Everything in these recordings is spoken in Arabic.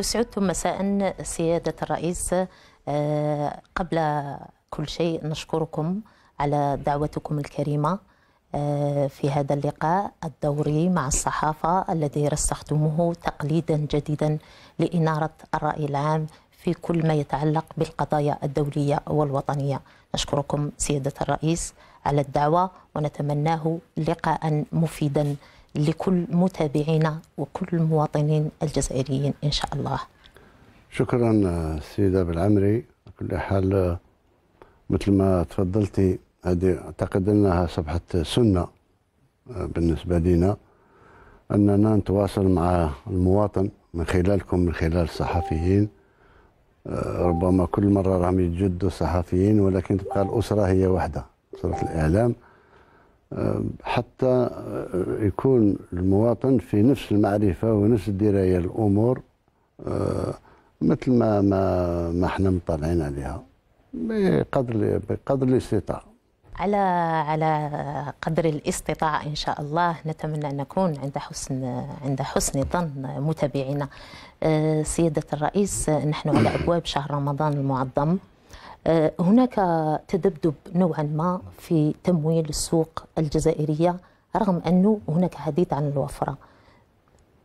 اسعدتم مساء سيادة الرئيس آه، قبل كل شيء نشكركم على دعوتكم الكريمة آه، في هذا اللقاء الدوري مع الصحافة الذي رسختموه تقليدا جديدا لإنارة الرأي العام في كل ما يتعلق بالقضايا الدولية والوطنية نشكركم سيادة الرئيس على الدعوة ونتمناه لقاء مفيدا لكل متابعينا وكل المواطنين الجزائريين إن شاء الله شكرا السيدة بالعمري كل حال مثل ما تفضلتي هذه أعتقد أنها اصبحت سنة آه، بالنسبة لنا أننا نتواصل مع المواطن من خلالكم من خلال الصحفيين آه، ربما كل مرة راهم يتجدوا صحفيين ولكن تبقى الأسرة هي واحدة أسرة الإعلام حتى يكون المواطن في نفس المعرفة ونفس الدراية الأمور آه، مثل ما ما ما احنا مطلعين عليها بقدر بقدر الاستطاعة على على قدر الاستطاعة إن شاء الله نتمنى أن نكون عند حسن عند حسن ظن متابعينا آه، سيادة الرئيس نحن على أبواب شهر رمضان المعظم آه، هناك تذبذب نوعا ما في تمويل السوق الجزائرية رغم أنه هناك حديث عن الوفرة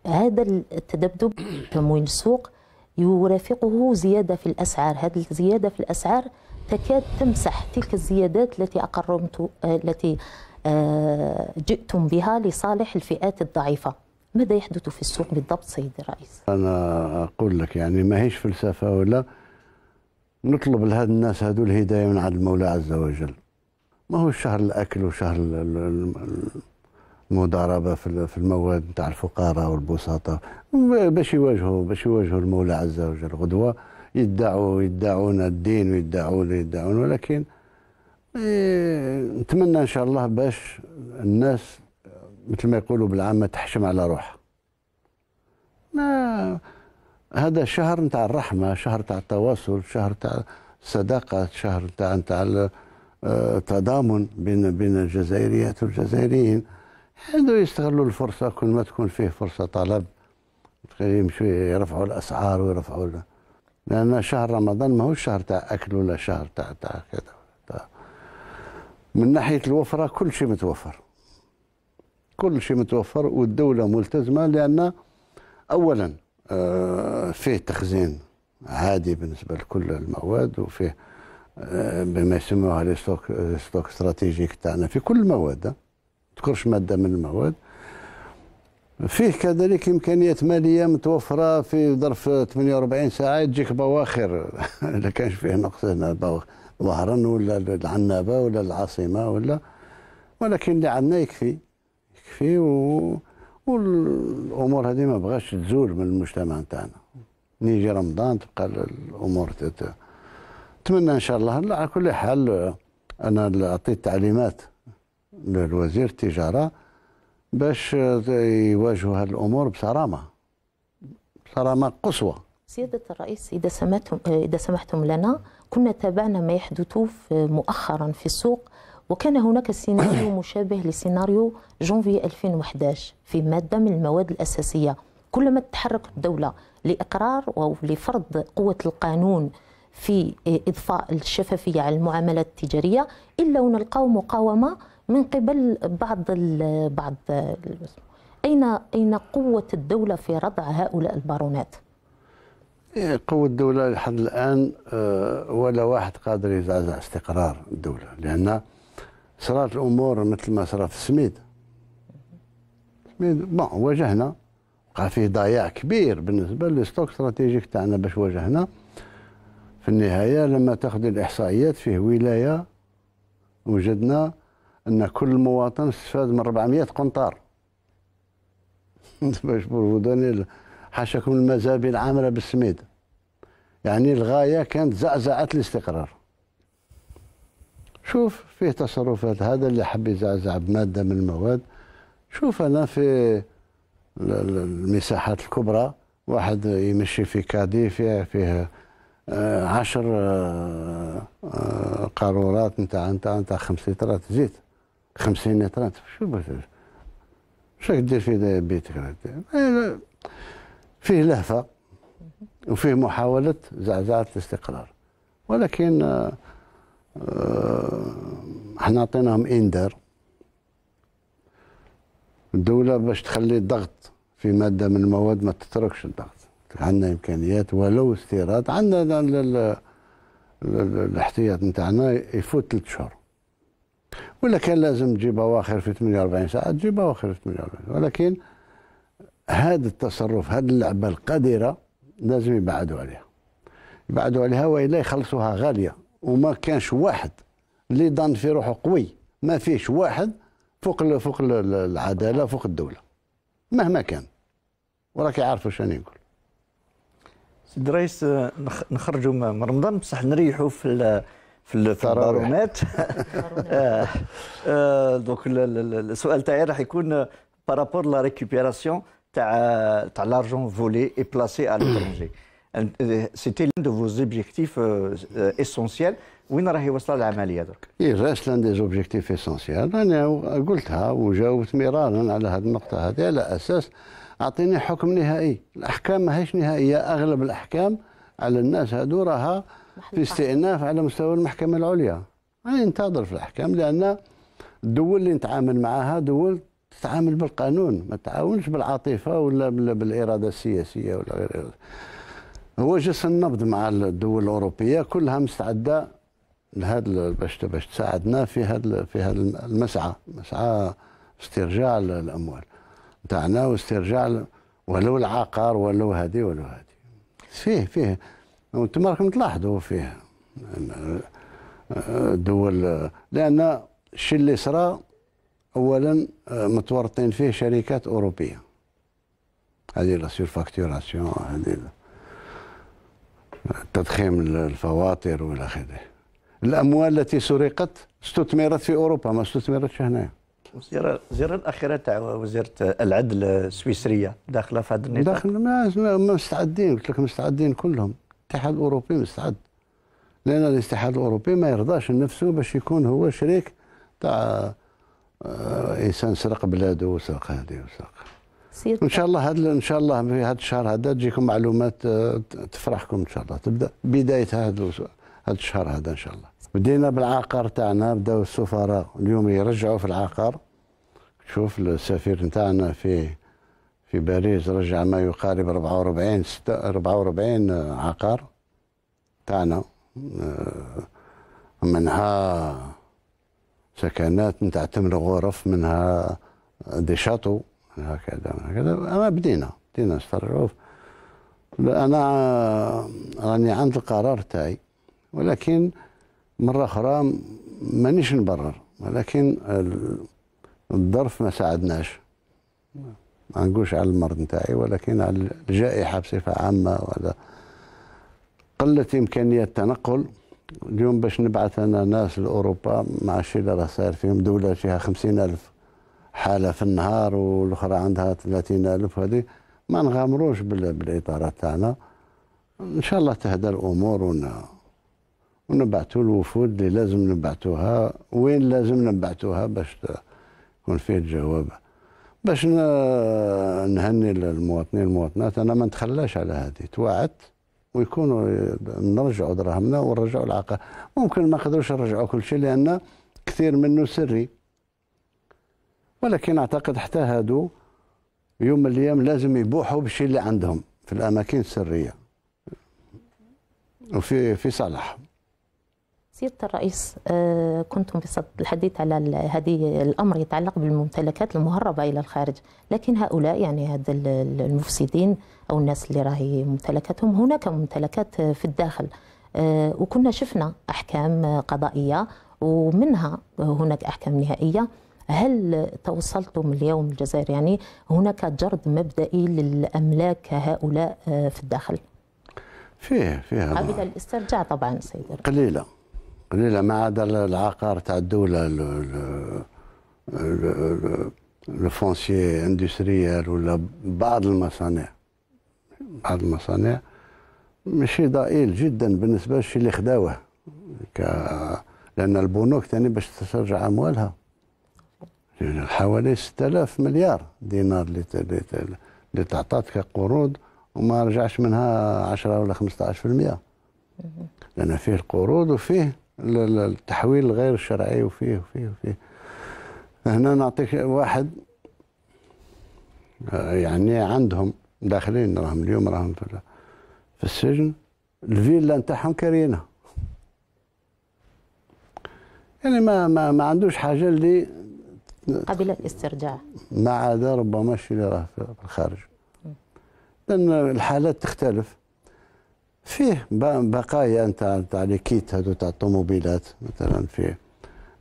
هذا التذبذب تمويل السوق يرافقه زيادة في الأسعار هذه الزيادة في الأسعار تكاد تمسح تلك الزيادات التي أقرمت آه، التي آه، جئتم بها لصالح الفئات الضعيفة ماذا يحدث في السوق بالضبط سيد الرئيس؟ أنا أقول لك يعني ما هيش فلسفة ولا نطلب لهاد الناس هذو الهدايه من عند المولى عز وجل ما هو شهر الاكل وشهر المضاربه في المواد نتاع الفقراء والبساطه باش يواجهوا باش يواجهوا المولى عز وجل غدوه يدعوا يدعون الدين ويدعون يدعون ولكن نتمنى ان شاء الله باش الناس مثل ما يقولوا بالعامه تحشم على روحها ما هذا شهر نتاع الرحمة شهر نتاع التواصل شهر نتاع الصداقة شهر نتاع نتاع آه، التضامن بين بين الجزائريات والجزائريين هذو يستغلوا الفرصة كل ما تكون فيه فرصة طلب يمشوا يرفعوا الأسعار ويرفعوا لأن شهر رمضان ماهوش شهر تاع أكل ولا شهر تاع تاع كذا من ناحية الوفرة كل شيء متوفر كل شيء متوفر والدولة ملتزمة لأن أولا آه، فيه تخزين عادي بالنسبة لكل المواد وفيه آه، بما يسموها لي ستوك ستوك استراتيجيك تاعنا في كل المواد آه، تذكرش مادة من المواد فيه كذلك إمكانيات مالية متوفرة في ظرف 48 ساعة تجيك بواخر إذا كانش فيه نقص هنا ظهرا ولا العنابة ولا العاصمة ولا ولكن اللي عندنا يكفي يكفي و والامور هذه ما بغاش تزول من المجتمع نتاعنا يجي رمضان تبقى الامور تت... نتمنى ان شاء الله على كل حال انا اعطيت تعليمات للوزير التجاره باش يواجهوا هذه الامور بصرامه بصرامه قصوى سيادة الرئيس إذا سمحتم إذا سمحتم لنا كنا تابعنا ما يحدث مؤخرا في السوق وكان هناك سيناريو مشابه لسيناريو جونفي 2011 في مادة من المواد الأساسية كلما تحرك الدولة لإقرار أو لفرض قوة القانون في إضفاء الشفافية على المعاملات التجارية إلا ونلقاو مقاومة من قبل بعض ال بعض أين أين قوة الدولة في ردع هؤلاء البارونات؟ إيه، قوة الدولة لحد الآن آه، ولا واحد قادر يزعزع استقرار الدولة لأن صارت الامور مثل ما صارت في سميد سميد بون واجهنا وقع فيه ضياع كبير بالنسبه للستوك استراتيجيك تاعنا باش واجهنا في النهايه لما تاخذ الاحصائيات فيه ولايه وجدنا ان كل مواطن استفاد من 400 قنطار باش بورفودوني حاشاكم المزابل عامره بالسميد يعني الغايه كانت زعزعه الاستقرار شوف فيه تصرفات هذا اللي حب يزعزع بماده من المواد شوف انا في المساحات الكبرى واحد يمشي في كادي فيه فيه آه، عشر آه، آه، قارورات نتاع نتاع نتاع خمس لترات زيت خمسين لترات شو شو دير في بيتك فيه لهفه وفيه محاوله زعزعه الاستقرار ولكن احنا آه، عطيناهم انذار الدولة باش تخلي الضغط في مادة من المواد ما تتركش الضغط عندنا إمكانيات ولو استيراد عندنا الاحتياط نتاعنا يفوت ثلاث شهور ولا كان لازم تجيب أواخر في 48 ساعة تجيب أواخر في 48 ولكن هذا التصرف هذه اللعبة القادرة لازم يبعدوا عليها يبعدوا عليها وإلا يخلصوها غالية وما كانش واحد اللي ظن في روحه قوي ما فيش واحد فوق فوق العداله فوق الدوله مهما كان وراك عارف واش راني نقول سيد الرئيس نخرجوا من رمضان بصح نريحوا في في في البارومات آه، آه، دونك السؤال تاعي راح يكون بارابور لا ريكوبيراسيون تاع تاع لارجون فولي اي بلاسي على ليترونجي سيتي لان دو فوز اوبجيكتيف اسونسيال وين راهي واصله العمليه درك؟ اي جات لان دي زوبجيكتيف اسونسيال انا قلتها وجاوبت مرارا على هذه النقطه هذه على اساس اعطيني حكم نهائي، الاحكام ماهيش نهائيه اغلب الاحكام على الناس هذو راها في استئناف على مستوى المحكمه العليا. انا انتظر في الاحكام لان الدول اللي نتعامل معاها دول تتعامل بالقانون ما تتعاونش بالعاطفه ولا بالاراده السياسيه ولا غير هو جس النبض مع الدول الاوروبيه كلها مستعده لهذا باش باش تساعدنا في هذا في هذا المسعى مسعى استرجاع الاموال تاعنا واسترجاع ولو العقار ولو هذه ولو هذه فيه فيه وانتم راكم تلاحظوا فيه دول لان الشيء اللي صرا اولا متورطين فيه شركات اوروبيه هذه لا سيرفاكتوراسيون هذه تضخيم الفواطر والى اخره الاموال التي سرقت استثمرت في اوروبا ما استثمرتش هنا زيارة زيارة الأخيرة تاع وزيرة العدل السويسرية داخلة في هذا النطاق داخل ما مستعدين قلت لك مستعدين كلهم الاتحاد الأوروبي مستعد لأن الاتحاد الأوروبي ما يرضاش نفسه باش يكون هو شريك تاع آه، إنسان سرق بلاده وسرق هذه وسرق سير ان شاء الله هذا ان شاء الله في هذا الشهر هذا تجيكم معلومات آه، تفرحكم ان شاء الله تبدا بدايه هذا هذا الشهر هذا ان شاء الله بدينا بالعقار تاعنا بداو السفراء اليوم يرجعوا في العقار شوف السفير تاعنا في في باريس رجع ما يقارب 44 44 عقار تاعنا آه، منها سكنات نتاع تملك غرف منها دي شاطو من هكذا من هكذا أما بدينا بدينا نسترجعوا أنا راني عند القرار تاعي ولكن مرة أخرى مانيش نبرر ولكن الظرف ما ساعدناش ما نقولش على المرض نتاعي ولكن على الجائحة بصفة عامة وعلى قلة إمكانية التنقل اليوم باش نبعث أنا ناس لأوروبا مع الشيء اللي راه صاير فيهم دولة فيها خمسين ألف حاله في النهار والاخرى عندها 30 الف هذه ما نغامروش بالاطارات تاعنا ان شاء الله تهدى الامور ونبعثوا الوفود اللي لازم نبعثوها وين لازم نبعثوها باش يكون فيه الجواب باش نهني المواطنين المواطنات انا ما نتخلاش على هذه توعدت ويكونوا نرجعوا دراهمنا ونرجعوا العقار ممكن ما نقدروش نرجعوا كل شيء لان كثير منه سري ولكن أعتقد اجتهدوا يوم من الأيام لازم يبوحوا بالشيء اللي عندهم في الأماكن السرية وفي في صالحهم سيادة الرئيس آه، كنتم في صدد الحديث على هذه الأمر يتعلق بالممتلكات المهربة إلى الخارج لكن هؤلاء يعني هذا المفسدين أو الناس اللي راهي ممتلكاتهم هناك ممتلكات في الداخل آه، وكنا شفنا أحكام قضائية ومنها هناك أحكام نهائية هل توصلتم اليوم الجزائر يعني هناك جرد مبدئي للأملاك هؤلاء آه، في الداخل فيه فيه قابلة الاسترجاع طبعا سيد قليلة قليلة ما عدا العقار تاع الدولة الفونسيي اندستريال ولا بعض المصانع بعض المصانع ماشي ضئيل جدا بالنسبه للشيء اللي خداوه ك... لان البنوك ثاني باش تسترجع اموالها حوالي 6000 مليار دينار اللي اللي تعطات كقروض وما رجعش منها 10 ولا 15% لان فيه القروض وفيه التحويل غير الشرعي وفيه وفيه وفيه هنا نعطيك واحد آه، يعني عندهم داخلين راهم اليوم راهم في السجن الفيلا نتاعهم كارينه يعني ما ما ما عندوش حاجه اللي قبل الاسترجاع ما عدا ربما الشيء اللي راه في الخارج لان الحالات تختلف فيه بقايا نتاع نتاع لي كيت هذو تاع الطوموبيلات مثلا في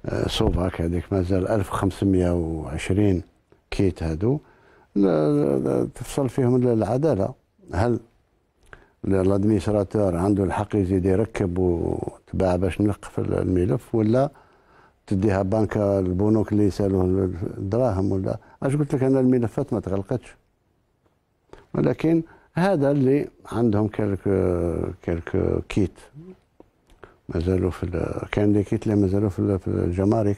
آه، سوفاك هذيك مازال 1520 كيت هذو تفصل فيهم العداله هل الادمينستراتور عنده الحق يزيد يركب وتباع باش نلقف الملف ولا تديها بنكة البنوك اللي يسالوه الدراهم ولا اش قلت لك انا الملفات ما تغلقتش ولكن هذا اللي عندهم كالك كالك كيت مازالوا في كان لي كيت اللي مازالوا في الجمارك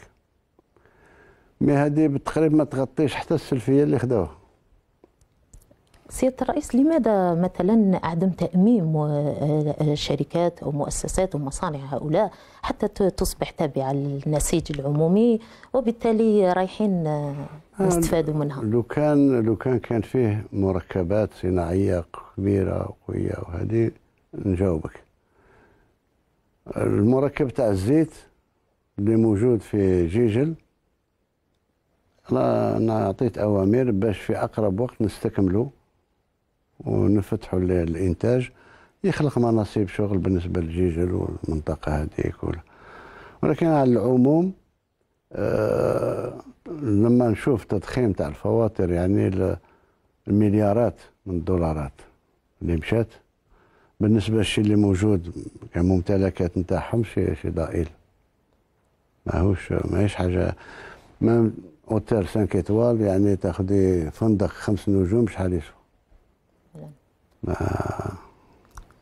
مي هذه بالتقريب ما تغطيش حتى السلفيه اللي خداوها سيادة الرئيس لماذا مثلا عدم تأميم آه، آه، شركات أو مؤسسات ومصانع هؤلاء حتى تصبح تابعة للنسيج العمومي وبالتالي رايحين آه، نستفادوا منها لو كان لو كان كان فيه مركبات صناعية كبيرة وقوية وهذه نجاوبك المركب تاع الزيت اللي موجود في جيجل انا عطيت اوامر باش في اقرب وقت نستكمله ونفتحوا الانتاج يخلق مناصب شغل بالنسبه للجيجل والمنطقه هذيك ولكن على العموم آه لما نشوف تضخيم تاع الفواتير يعني المليارات من الدولارات اللي مشات بالنسبه للشيء اللي موجود كممتلكات نتاعهم شي شي ضئيل ماهوش ماهيش حاجه ما اوتيل 5 يعني تاخذي فندق خمس نجوم شحال يسوى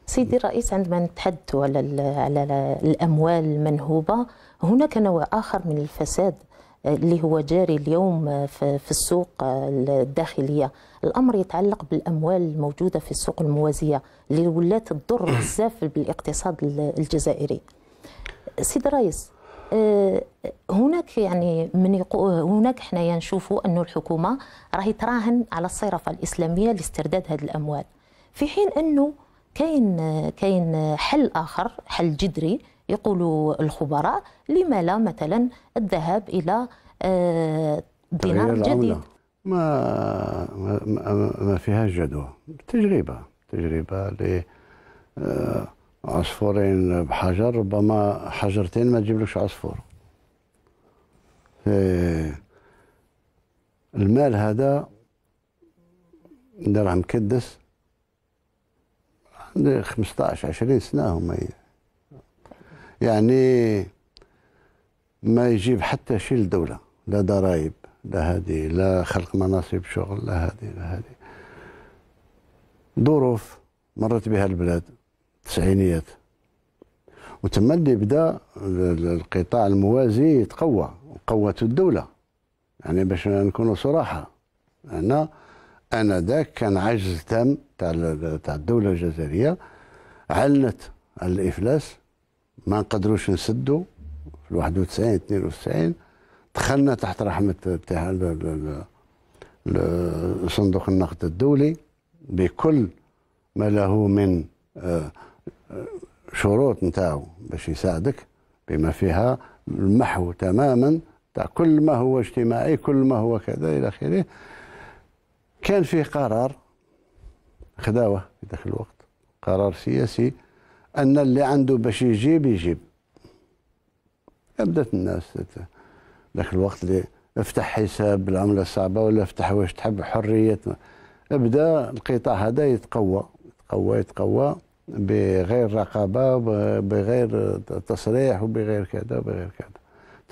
سيدي الرئيس عندما نتحدثوا على على الاموال المنهوبه هناك نوع اخر من الفساد آه، اللي هو جاري اليوم آه، في السوق آه، الداخليه الامر يتعلق بالاموال الموجوده في السوق الموازيه اللي ولات تضر بزاف بالاقتصاد الجزائري سيدي الرئيس هناك يعني من يقو هناك حنايا نشوفوا انه الحكومه راهي تراهن على الصرافه الاسلاميه لاسترداد هذه الاموال في حين انه كاين كاين حل اخر حل جذري يقول الخبراء لما لا مثلا الذهاب الى آه، دينار جديد ما ما فيها جدوى تجربه تجربه ل آه، عصفورين بحجر ربما حجرتين ما تجيبلكش عصفور المال هذا درهم مكدس 15 20 سنه هما يعني ما يجيب حتى شيء للدوله لا ضرائب لا هذه لا خلق مناصب شغل لا هذه لا هذه ظروف مرت بها البلاد التسعينيات وتما اللي بدا القطاع الموازي يتقوى وقوته الدوله يعني باش نكونوا صراحه هنا انذاك كان عجز تام تاع تاع الدوله الجزائريه علنت على الافلاس ما نقدروش نسدو في 91 92 دخلنا تحت رحمه تاع صندوق النقد الدولي بكل ما له من آه، آه، شروط نتاعو باش يساعدك بما فيها المحو تماما تاع كل ما هو اجتماعي كل ما هو كذا الى اخره كان فيه قرار خداوه في ذاك الوقت قرار سياسي ان اللي عنده باش يجيب يجيب بدات الناس ذاك الوقت اللي افتح حساب بالعمله الصعبه ولا افتح واش تحب حريه بدا القطاع هذا يتقوى يتقوى يتقوى بغير رقابه بغير تصريح وبغير كذا وبغير كذا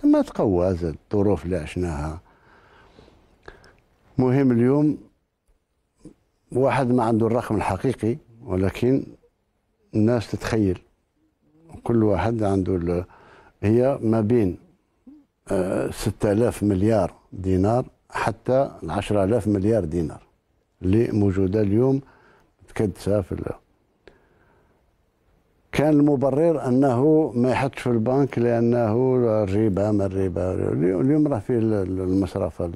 ثم تقوى زاد الظروف اللي عشناها مهم اليوم واحد ما عنده الرقم الحقيقي ولكن الناس تتخيل كل واحد عنده هي ما بين 6000 آه، مليار دينار حتى 10000 مليار دينار اللي موجوده اليوم تكدسها في كان المبرر انه ما يحطش في البنك لانه الربا ما الربا اليوم راه فيه المصرفه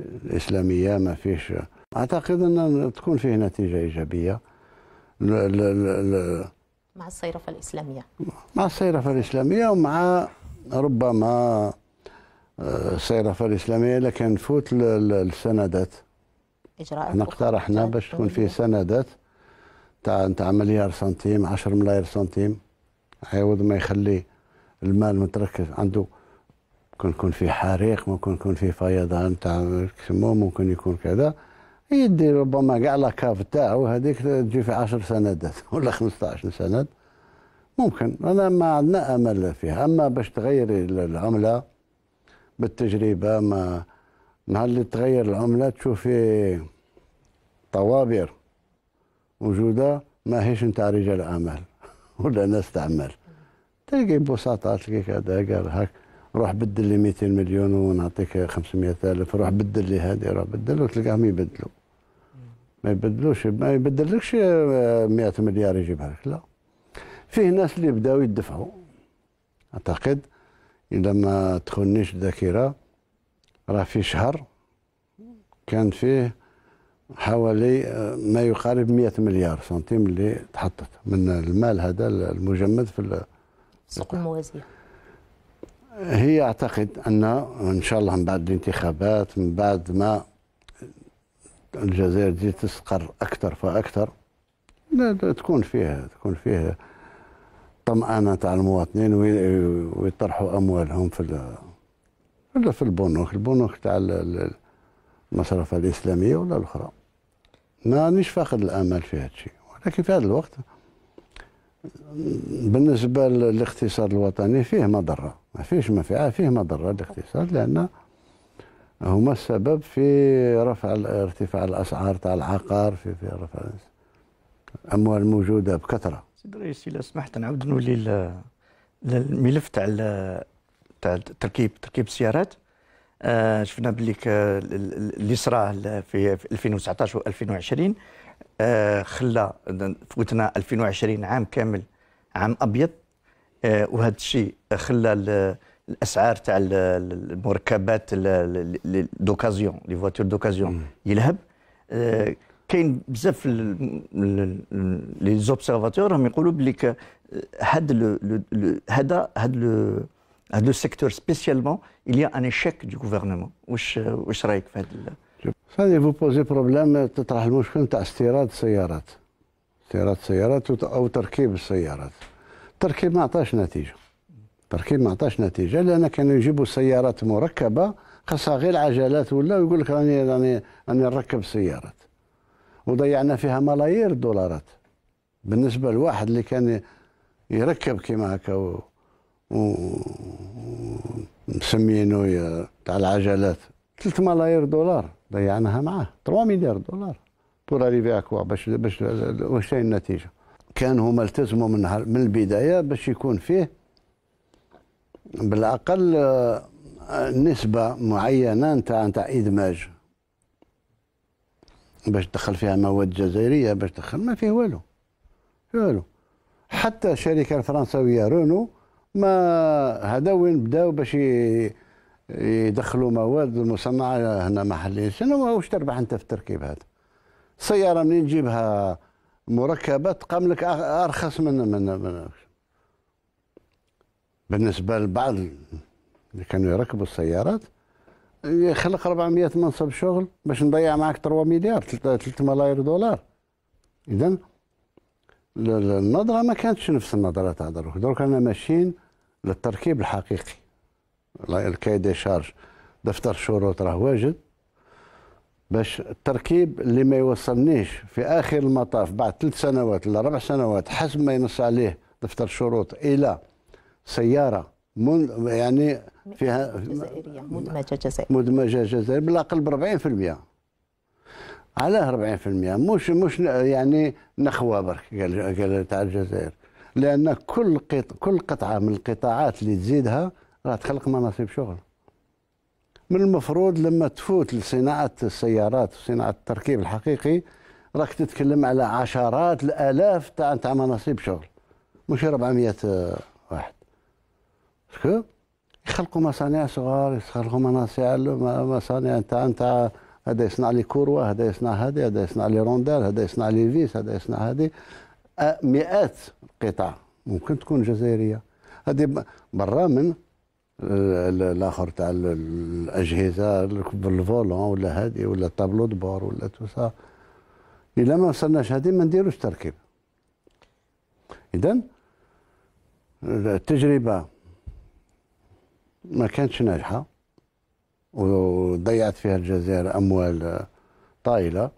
الاسلاميه ما فيش اعتقد ان تكون فيه نتيجه ايجابيه ل ل ل مع الصيرفه الاسلاميه مع الصيرفه الاسلاميه ومع ربما آه، الصيرفه الاسلاميه لكن نفوت السندات اجراءات احنا اقترحنا باش تكون فيه سندات تاع تاع مليار سنتيم 10 ملايير سنتيم عوض ما يخلي المال متركز عنده ممكن يكون فيه حريق ممكن يكون فيه فيضان تاع ممكن يكون كذا يدي ربما كاع لاكاف تاعو هذيك تجي في 10 سندات ولا 15 سند ممكن انا ما عندنا امل فيها اما باش تغيري العمله بالتجربه ما نهار اللي تغير العمله تشوفي طوابير موجوده ماهيش نتاع رجال اعمال ولا ناس تعمل تلقي بساطة تلقي كذا قال هاك روح بدل لي 200 مليون ونعطيك 500 الف روح بدل لي هذه روح بدل وتلقاهم يبدلوا ما يبدلوش ما يبدلكش 100 آه، مليار يجيبها لك لا فيه ناس اللي بداو يدفعوا اعتقد الا ما تخونيش الذاكره راه في شهر كان فيه حوالي آه، ما يقارب 100 مليار سنتيم اللي تحطت من المال هذا المجمد في السوق الموازيه هي اعتقد ان ان شاء الله من بعد الانتخابات من بعد ما الجزائر دي تستقر اكثر فاكثر لا تكون فيها تكون فيها طمأنة تاع المواطنين ويطرحوا أموالهم في ولا في البنوك البنوك تاع المصرفة الإسلامية ولا الأخرى مانيش فاقد الامل في هذا الشيء ولكن في هذا الوقت بالنسبة للاقتصاد الوطني فيه مضرة ما فيش منفعة فيه مضرة الاقتصاد لأن هما السبب في رفع ارتفاع الاسعار تاع العقار في في رفع الاموال الموجوده بكثره سيدي الرئيس اذا سمحت نعاود نولي للملف تاع تاع تركيب تركيب السيارات آه شفنا باللي اللي صرا في 2019 و2020 آه خلى فوتنا 2020 عام كامل عام ابيض آه وهذا الشيء خلى الاسعار تاع المركبات دوكازيون لي فواتور دوكازيون يلهب آه، كاين بزاف لي زوبسيرفاتور راهم يقولوا بلي هاد هذا هاد هاد لو سيكتور سبيسيالمون الي ان ايشيك دو غوفرنمون واش واش رايك في هذا هذه فو بوزي بروبليم تطرح المشكل تاع استيراد السيارات استيراد السيارات او تركيب السيارات التركيب ما عطاش نتيجه التركيب ما عطاش نتيجه لان كانوا يجيبوا سيارات مركبه خاصها غير عجلات ولا ويقول لك راني راني راني نركب سيارات وضيعنا فيها ملايير الدولارات بالنسبه لواحد اللي كان يركب كيما هكا و... و... مسمينه تاع العجلات 3 ملايير دولار ضيعناها معاه 3 مليار دولار بور اريفي اكوا باش باش واش النتيجه كان هما التزموا من من البدايه باش يكون فيه بالاقل آه، نسبه معينه نتاع نتاع ادماج باش تدخل فيها مواد جزائريه باش تدخل ما فيه والو والو حتى الشركه الفرنسويه رونو ما هذا وين بداو باش يدخلوا مواد مصنعه هنا محليه شنو واش تربح انت في التركيب هذا السياره منين تجيبها مركبه تقام لك ارخص من من, من بالنسبه لبعض اللي كانوا يركبوا السيارات يخلق 400 منصب شغل باش نضيع معك 3 مليار 3 ملايير دولار اذا النظره ما كانتش نفس النظره تاع دروك دروك انا ماشيين للتركيب الحقيقي الكاي دي شارج دفتر الشروط راه واجد باش التركيب اللي ما يوصلنيش في اخر المطاف بعد ثلاث سنوات ولا ربع سنوات حسب ما ينص عليه دفتر الشروط الى سياره من يعني فيها جزائريه مدمجه جزائريه مدمجه جزائريه بالاقل ب 40% علاه 40% مش مش يعني نخوه برك قال تاع الجزائر لان كل قط كل قطعه من القطاعات اللي تزيدها راه تخلق مناصب شغل من المفروض لما تفوت لصناعه السيارات وصناعه التركيب الحقيقي راك تتكلم على عشرات الالاف تاع تاع مناصب شغل مش 400 باسكو يخلقوا مصانع صغار يخلقوا مناصع مصانع تاع تاع هذا يصنع لي كوروا هذا يصنع هذه هذا يصنع لي روندال هذا يصنع لي فيس هذا يصنع هذه مئات القطع ممكن تكون جزائريه هذه برا من الاخر تاع الاجهزه بالفولون ولا هذه ولا طابلو دبور ولا توسا الا ما وصلناش هذه ما نديروش تركيب اذا التجربه ما كانتش ناجحة وضيعت فيها الجزائر أموال طائلة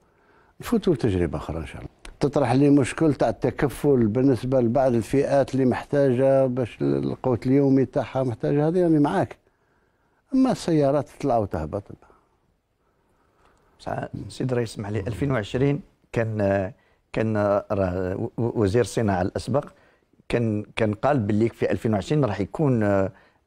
نفوتوا لتجربة أخرى إن شاء الله تطرح لي مشكل تاع التكفل بالنسبة لبعض الفئات اللي محتاجة باش القوت اليومي تاعها محتاجة هذه راني معاك أما السيارات تطلع وتهبط سيد الرئيس اسمح لي 2020 كان كان وزير الصناعه الاسبق كان كان قال باللي في 2020 راح يكون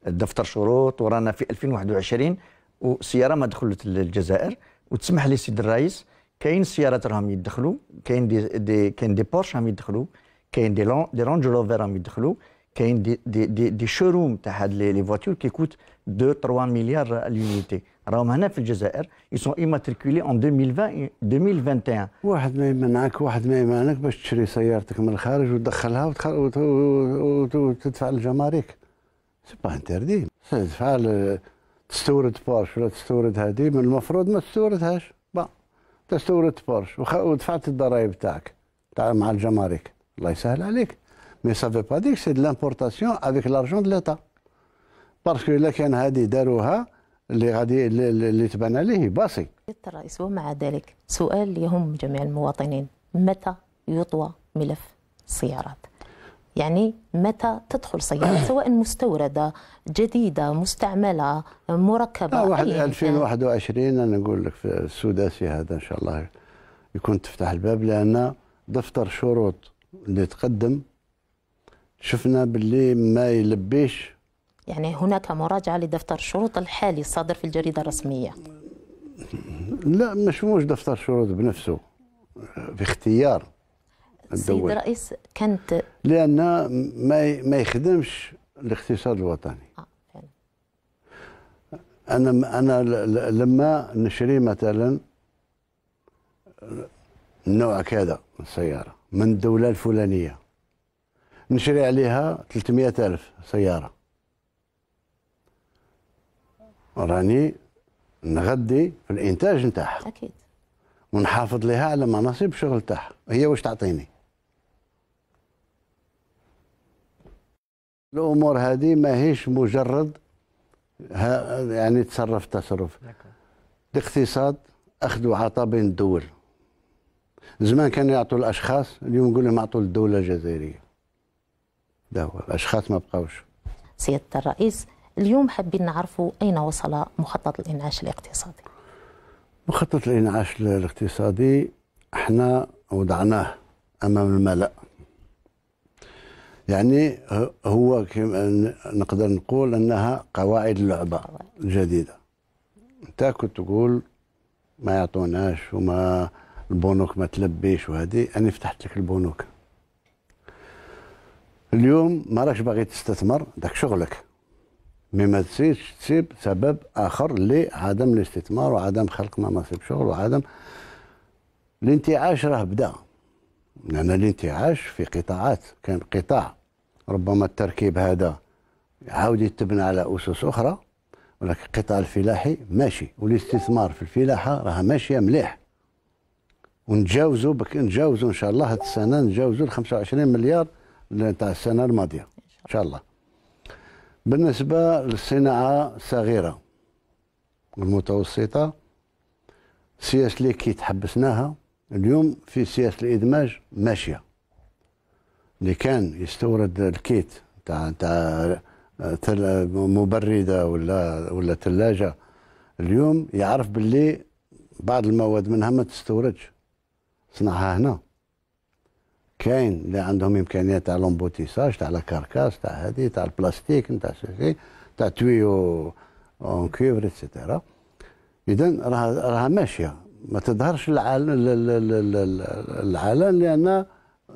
دفتر شروط ورانا في 2021 وسياره ما دخلت للجزائر وتسمح لي سيد الرئيس كاين سيارات راهم يدخلوا كاين دي, دي كاين دي بورش راهم يدخلوا كاين دي لون دي رونج روفر راهم يدخلوا كاين دي دي دي, دي شوروم تاع هاد لي فواتور كيكوت 2 3 مليار اليونيتي راهم هنا في الجزائر يسون ايماتريكولي ان 2020 2021 واحد ما يمنعك واحد ما يمنعك باش تشري سيارتك من الخارج وتدخلها وتدفع الجمارك سي با انتردي فعل تستورد بورش ولا تستورد هذه من المفروض ما تستوردهاش با تستورد بورش ودفعت الضرائب تاعك تاع مع الجمارك الله يسهل عليك مي سافي با ديك سي دو لامبورتاسيون افيك لارجون دو ليتا باسكو الا كان هذه داروها اللي غادي اللي تبان عليه باصي الرئيس ومع ذلك سؤال يهم جميع المواطنين متى يطوى ملف السيارات يعني متى تدخل سيارة سواء مستوردة جديدة مستعملة مركبة آه واحد 2021 أنا نقول لك في السداسي هذا إن شاء الله يكون تفتح الباب لأن دفتر شروط اللي تقدم شفنا باللي ما يلبيش يعني هناك مراجعة لدفتر الشروط الحالي الصادر في الجريدة الرسمية لا مش موش دفتر شروط بنفسه باختيار السيد الرئيس كانت لان ما ما يخدمش الاقتصاد الوطني آه. انا انا لما نشري مثلا نوع كذا من السياره من الدوله الفلانيه نشري عليها 300 ألف سيارة راني نغذي في الإنتاج نتاعها أكيد ونحافظ لها على مناصب الشغل نتاعها هي واش تعطيني الامور هذه ماهيش مجرد يعني تصرف تصرف الاقتصاد اخذ وعطاء بين الدول زمان كانوا يعطوا الاشخاص اليوم نقول لهم اعطوا للدوله الجزائريه ده هو الاشخاص ما بقاوش سياده الرئيس اليوم حابين نعرفوا اين وصل مخطط الانعاش الاقتصادي مخطط الانعاش الاقتصادي احنا وضعناه امام الملأ يعني هو كما نقدر نقول انها قواعد اللعبه الجديده انت كنت تقول ما يعطوناش وما البنوك ما تلبيش وهذه انا فتحت لك البنوك اليوم ما راكش باغي تستثمر داك شغلك مي ما تسيبش تسيب سبب اخر لعدم الاستثمار وعدم خلق مناصب شغل وعدم الانتعاش راه بدا لأن الانتعاش في قطاعات كان قطاع ربما التركيب هذا عاود يتبنى على أسس أخرى ولكن القطاع الفلاحي ماشي والاستثمار في الفلاحة راه ماشية مليح ونتجاوزوا بك نتجاوزوا إن شاء الله هذه السنة نتجاوزوا ال 25 مليار تاع السنة الماضية إن شاء الله بالنسبة للصناعة الصغيرة والمتوسطة سياسة اللي كي تحبسناها اليوم في سياسه الادماج ماشيه اللي كان يستورد الكيت تاع تاع مبرده ولا ولا ثلاجه اليوم يعرف باللي بعض المواد منها ما تستوردش صنعها هنا كاين اللي عندهم امكانيات تاع لومبوتيساج تاع لاكاركاس تاع هذه تاع البلاستيك تاع سيسي تاع تويو اون كيفر اتسيتيرا اذا راها راها ماشيه ما تظهرش العالم العلن لان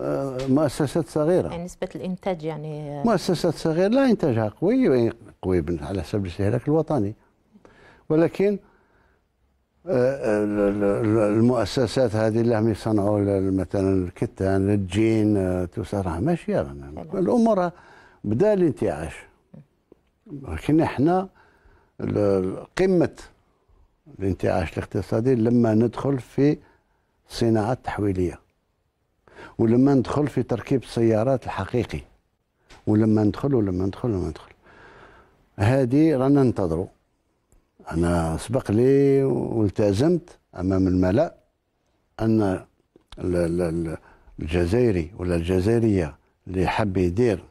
آه، مؤسسات صغيره يعني نسبه الانتاج يعني آه، مؤسسات صغيره لا انتاجها قوي قوي على حسب الاستهلاك الوطني ولكن آه، المؤسسات هذه اللي هم يصنعوا مثلا الكتان الجين تسرع ماشيه الامور بدا الانتعاش ولكن احنا قمه الانتعاش الاقتصادي لما ندخل في صناعات التحويلية ولما ندخل في تركيب السيارات الحقيقي ولما ندخل ولما ندخل ولما ندخل هذه رانا ننتظروا انا سبق لي والتزمت امام الملا ان الجزائري ولا الجزائريه اللي حب يدير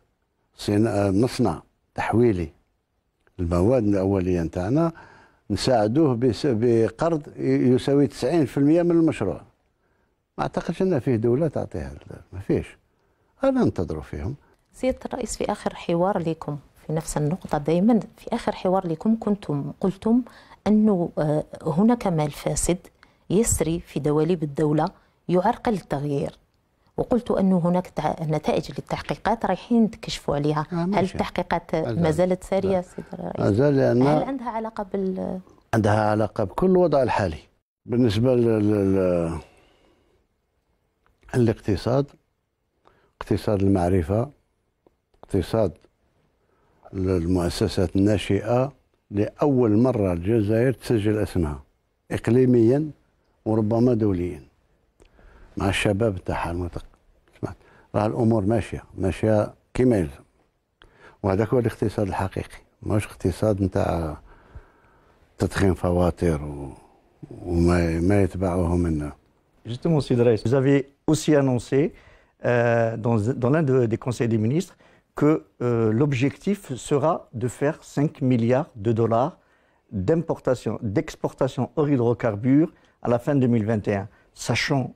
مصنع تحويلي المواد الاوليه نتاعنا نساعدوه بقرض يساوي 90% من المشروع ما اعتقدش ان فيه دوله تعطيها ما فيش هذا ننتظروا فيهم سياده الرئيس في اخر حوار لكم في نفس النقطة دائما في آخر حوار لكم كنتم قلتم أنه آه، هناك مال فاسد يسري في دواليب الدولة يعرقل التغيير وقلت أنه هناك نتائج للتحقيقات رايحين تكشفوا عليها آه هل التحقيقات ما زالت سارية سيد الرئيس؟ هل عندها علاقة بال عندها علاقة بكل الوضع الحالي بالنسبة لل الاقتصاد اقتصاد المعرفة اقتصاد المؤسسات الناشئة لأول مرة الجزائر تسجل اسمها إقليميا وربما دوليا مع الشباب تاعها المنطقه سمعت راه الامور ماشيه ماشيه كما يلزم وهذاك هو الاقتصاد الحقيقي مش اقتصاد نتاع تدخين فواتير و... وما ما يتبعوه منا Justement, Monsieur Dreyes, vous avez aussi annoncé euh, dans, dans l'un des conseils des ministres que euh, l'objectif sera de faire 5 milliards de dollars d'importation, d'exportation hors hydrocarbures à la fin 2021, sachant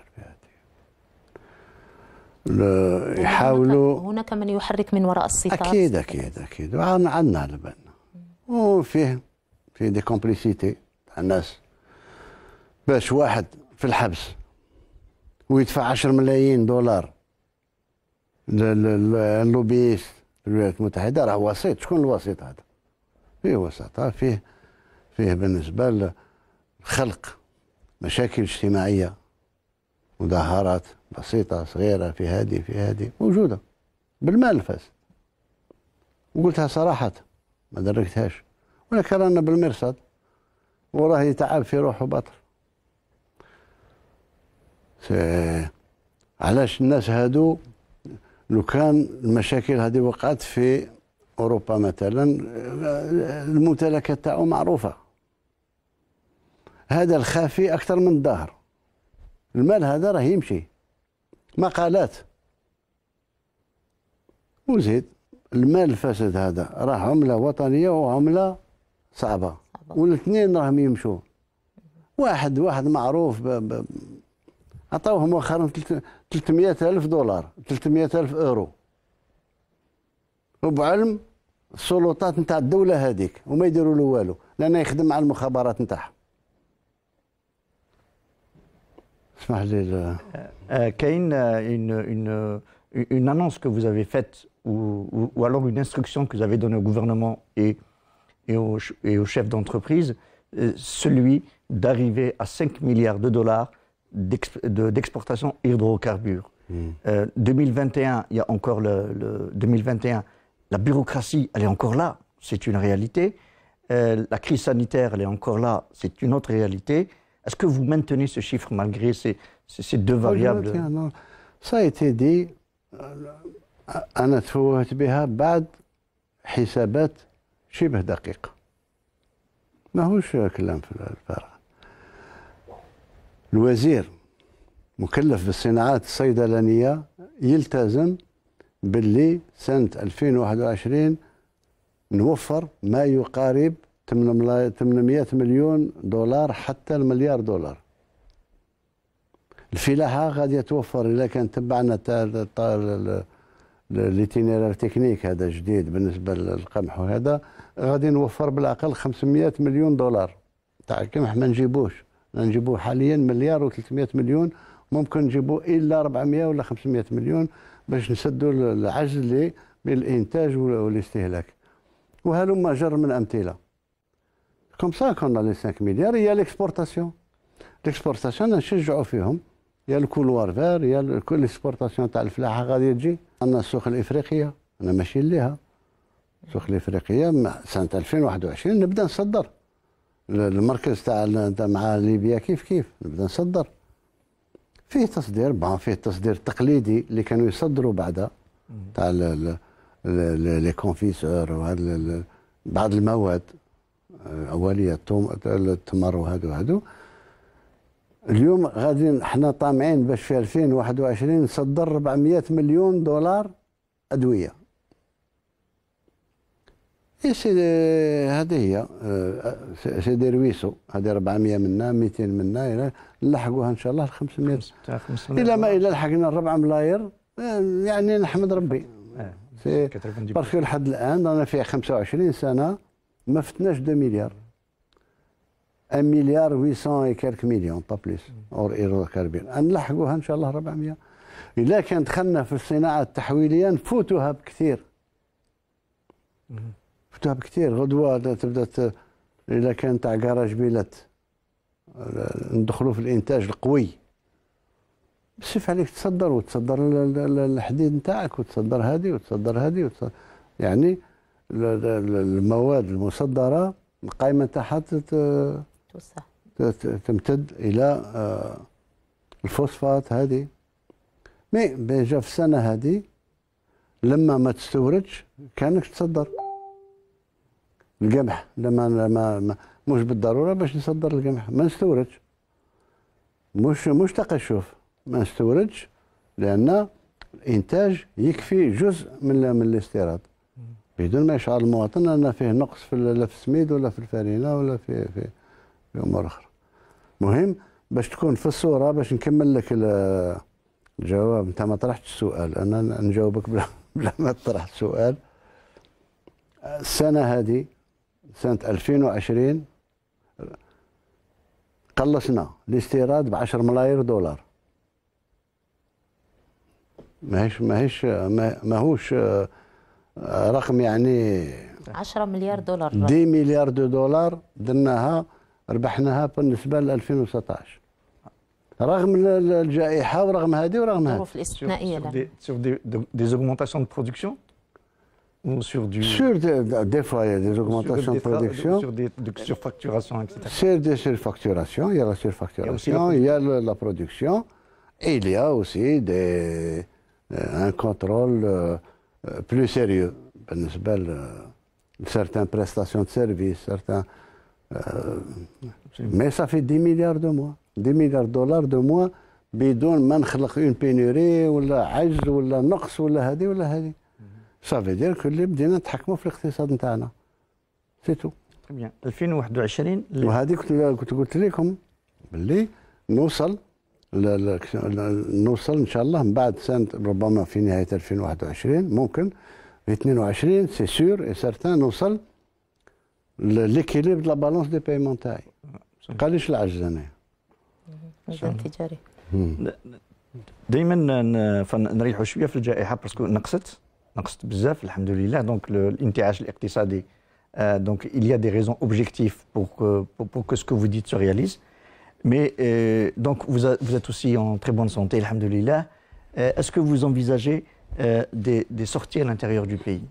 يحاولوا هناك من يحرك من وراء السيطرة اكيد اكيد اكيد عندنا على بالنا وفيه في دي كومبليسيتي تاع الناس باش واحد في الحبس ويدفع 10 ملايين دولار للوبيست في الولايات المتحده راه وسيط شكون الوسيط هذا فيه وساطه فيه فيه بالنسبه لخلق مشاكل اجتماعيه مظاهرات بسيطة صغيرة في هذه في هذه موجودة بالمال الفاسد وقلتها صراحة ما دركتهاش ولكن رانا بالمرصد وراه يتعب في روحه بطل علاش الناس هادو لو كان المشاكل هذه وقعت في اوروبا مثلا الممتلكات تاعو معروفه هذا الخافي اكثر من الظاهر المال هذا راه يمشي مقالات وزيد المال الفاسد هذا راه عمله وطنيه وعمله صعبه والاثنين راهم يمشوا واحد واحد معروف عطاوه مؤخرا 300 ألف دولار 300 ألف أورو وبعلم السلطات نتاع الدولة هذيك وما يديروا له والو لأنه يخدم مع المخابرات نتاعهم Euh, euh, Kane, euh, une, une, une, annonce que vous avez faite ou, ou, alors une instruction que vous avez donnée au gouvernement et, et aux et au chefs d'entreprise, celui d'arriver à 5 milliards de dollars d'exportation hydrocarbures. 2021, hmm. il y a encore le, 2021, la bureaucratie, elle est encore là, c'est une réalité. la crise sanitaire, elle est encore là, c'est une autre réalité. Est-ce que vous maintenez ce chiffre malgré ces, ces, ces deux oh, variables oh, non. Ça a été dit. أنا تفوهت بها بعد حسابات شبه دقيقة ما هوش كلام في الفراغ الوزير مكلف بالصناعات الصيدلانية يلتزم باللي سنة 2021 نوفر ما يقارب 800 مليون دولار حتى المليار دولار الفلاحة غادي يتوفر إذا كان تبعنا ليتينيرار تكنيك هذا جديد بالنسبة للقمح وهذا غادي نوفر بالأقل 500 مليون دولار تاع القمح ما نجيبوش نجيبو حاليا مليار و300 مليون ممكن نجيبو إلا 400 ولا 500 مليون باش نسدوا العجز اللي بالإنتاج والاستهلاك وهلما جر من أمثلة كوم سا كون لي 5 مليار هي ليكسبورتاسيون ليكسبورتاسيون نشجعوا فيهم يا الكولوار فير يا ليكسبورتاسيون تاع الفلاحه غادي تجي عندنا السوق الافريقيه انا ماشي ليها السوق الافريقيه سنه 2021 نبدا نصدر المركز تاع مع ليبيا كيف كيف نبدا نصدر فيه تصدير بون فيه التصدير التقليدي اللي كانوا يصدروا بعدها تاع لي كونفيسور وهذا بعض المواد اوليه التمر وهذا وهذا اليوم غادي حنا طامعين باش في 2021 نصدر 400 مليون دولار ادويه اي سي هذه هي آه، سي دي رويسو هذه 400 منا 200 منا نلحقوها ان شاء الله تاع 500 الى ما الى لحقنا 4 ملاير آه، يعني نحمد ربي آه، باسكو لحد الان رانا فيها 25 سنه ما فتناش 2 مليار 1 مليار 800 كالك مليون با بليس اور ايرو كاربين نلحقوها ان شاء الله 400 الا كان دخلنا في الصناعه التحويليه نفوتوها بكثير نفوتوها بكثير غدوه تبدا الا كان تاع كراج بيلات ندخلوا في الانتاج القوي بسيف عليك تصدر وتصدر الحديد نتاعك وتصدر هذه وتصدر هذه يعني المواد المصدره القائمه تاعها تمتد الى آه، الفوسفات هذه مي بيجا في السنه هذه لما ما تستوردش كانك تصدر القمح لما ما مش بالضروره باش نصدر القمح ما نستوردش مش مش تقشف ما نستوردش لان الانتاج يكفي جزء من من الاستيراد بدون ما يشعر المواطن ان فيه نقص في لا في السميد ولا في الفرينه ولا في في, في امور اخرى مهم باش تكون في الصوره باش نكمل لك الجواب انت ما طرحتش السؤال انا نجاوبك بلا, بلا ما تطرح سؤال السنه هذه سنه 2020 قلصنا الاستيراد ب 10 ملايير دولار ماهيش ماهيش ماهوش ما رقم يعني 10 مليار دولار 2 مليار دو دولار درناها ربحناها بالنسبه ل 2019 رغم الجائحه ورغم هذه ورغم هذه الظروف الاستثنائيه sur des, augmentations de production sur du sur des, des fois il y a des augmentations de production sur des de etc. Sur des surfacturations, il y a la surfacturation, il y a la production et il y a aussi des euh, un contrôle euh, بلو سيريو بالنسبه سارتان بريستاسيون سيرفيس سارتان مي صافي دي مليار دو موا دي مليار دولار دو موا بدون ما نخلق اون بينوري ولا عجز ولا نقص ولا هذه ولا هذه صافي دير كل بدينا نتحكموا في الاقتصاد نتاعنا سي تو بيان 2021 وهذه كنت قلت لكم باللي نوصل نوصل ان شاء الله من بعد سنه ربما في نهايه 2021 ممكن في 22 سي سور اي سارتان نوصل ليكيليبر لا بالونس دي بايمون تاعي قاليش العجز انا ميزان تجاري دائما نريحوا شويه في الجائحه باسكو نقصت نقصت بزاف الحمد لله دونك الانتعاش الاقتصادي دونك آه، il y a des raisons objectives pour que, pour, pour que ce que vous dites se réalise. Mais euh, donc, vous, a, vous, êtes aussi en très bonne santé, alhamdoulilah. Euh, Est-ce que vous envisagez euh, des, des, sorties à l'intérieur du pays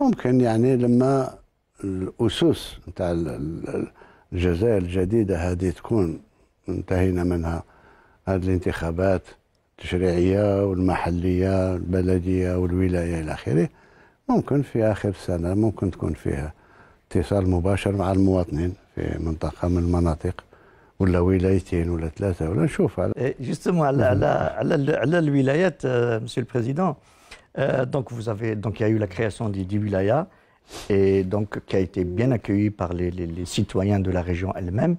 ممكن يعني لما الاسس نتاع الجزائر الجديدة هذه تكون انتهينا منها هذه الانتخابات التشريعية والمحلية البلدية والولاية إلى آخره ممكن في آخر سنة ممكن تكون فيها justement على على على euh, monsieur le président euh, donc vous avez donc il y a eu la création des et donc qui a été bien accueilli par les, les, citoyens de la région elle-même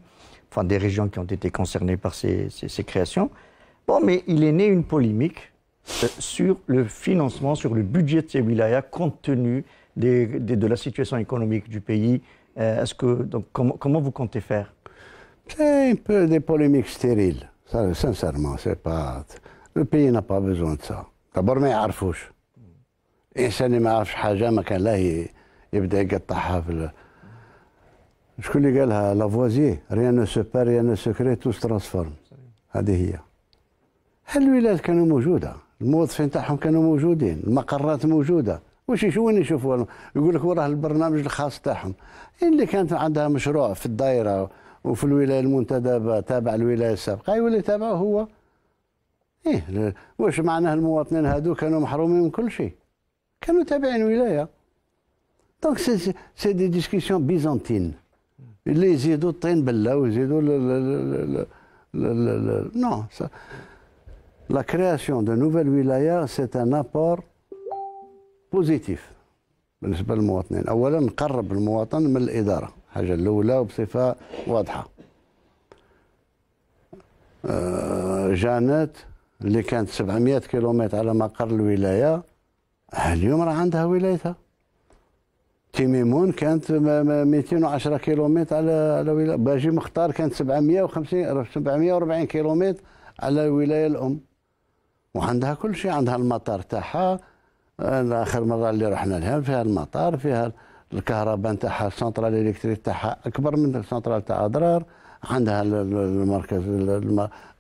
enfin des régions qui ont été concernées par ces, ces, créations bon mais il est né une polémique euh, sur le financement sur le budget de ces wilayas compte tenu de la situation économique du pays. Euh, comment vous comptez faire C'est un peu des polémiques stériles. sincèrement, le pays n'a pas besoin de ça. D'abord, mais Arfouch. Et ne Il je connais la Lavoisier, rien ne se perd, rien ne se crée, tout se transforme. C'est ça. واش شو وين يشوفوا يقول لك وراه البرنامج الخاص تاعهم اللي كانت عندها مشروع في الدائره وفي الولايه المنتدبه تابع الولايه السابقه يولي يتابعه هو ايه واش معناه المواطنين هادو كانوا محرومين من كل شيء كانوا تابعين ولايه دونك سي سي دي ديسكسيون بيزنطين اللي يزيدوا الطين بله ويزيدوا نو لا كرياسيون دو نوفيل ولايه سي ان ابور بوزيتيف بالنسبه للمواطنين اولا نقرب المواطن من الاداره حاجه الاولى وبصفه واضحه آه، جانات اللي كانت 700 كيلومتر على مقر الولايه اليوم راه عندها ولايتها تيميمون كانت 210 كيلومتر على على ولايه باجي مختار كانت 750 740 كيلومتر على الولايه الام وعندها كل شيء عندها المطار تاعها اخر مره اللي رحنا لها فيها المطار فيها الكهرباء نتاعها السنترال الكتريك تاعها اكبر من السنترال تاع اضرار عندها المركز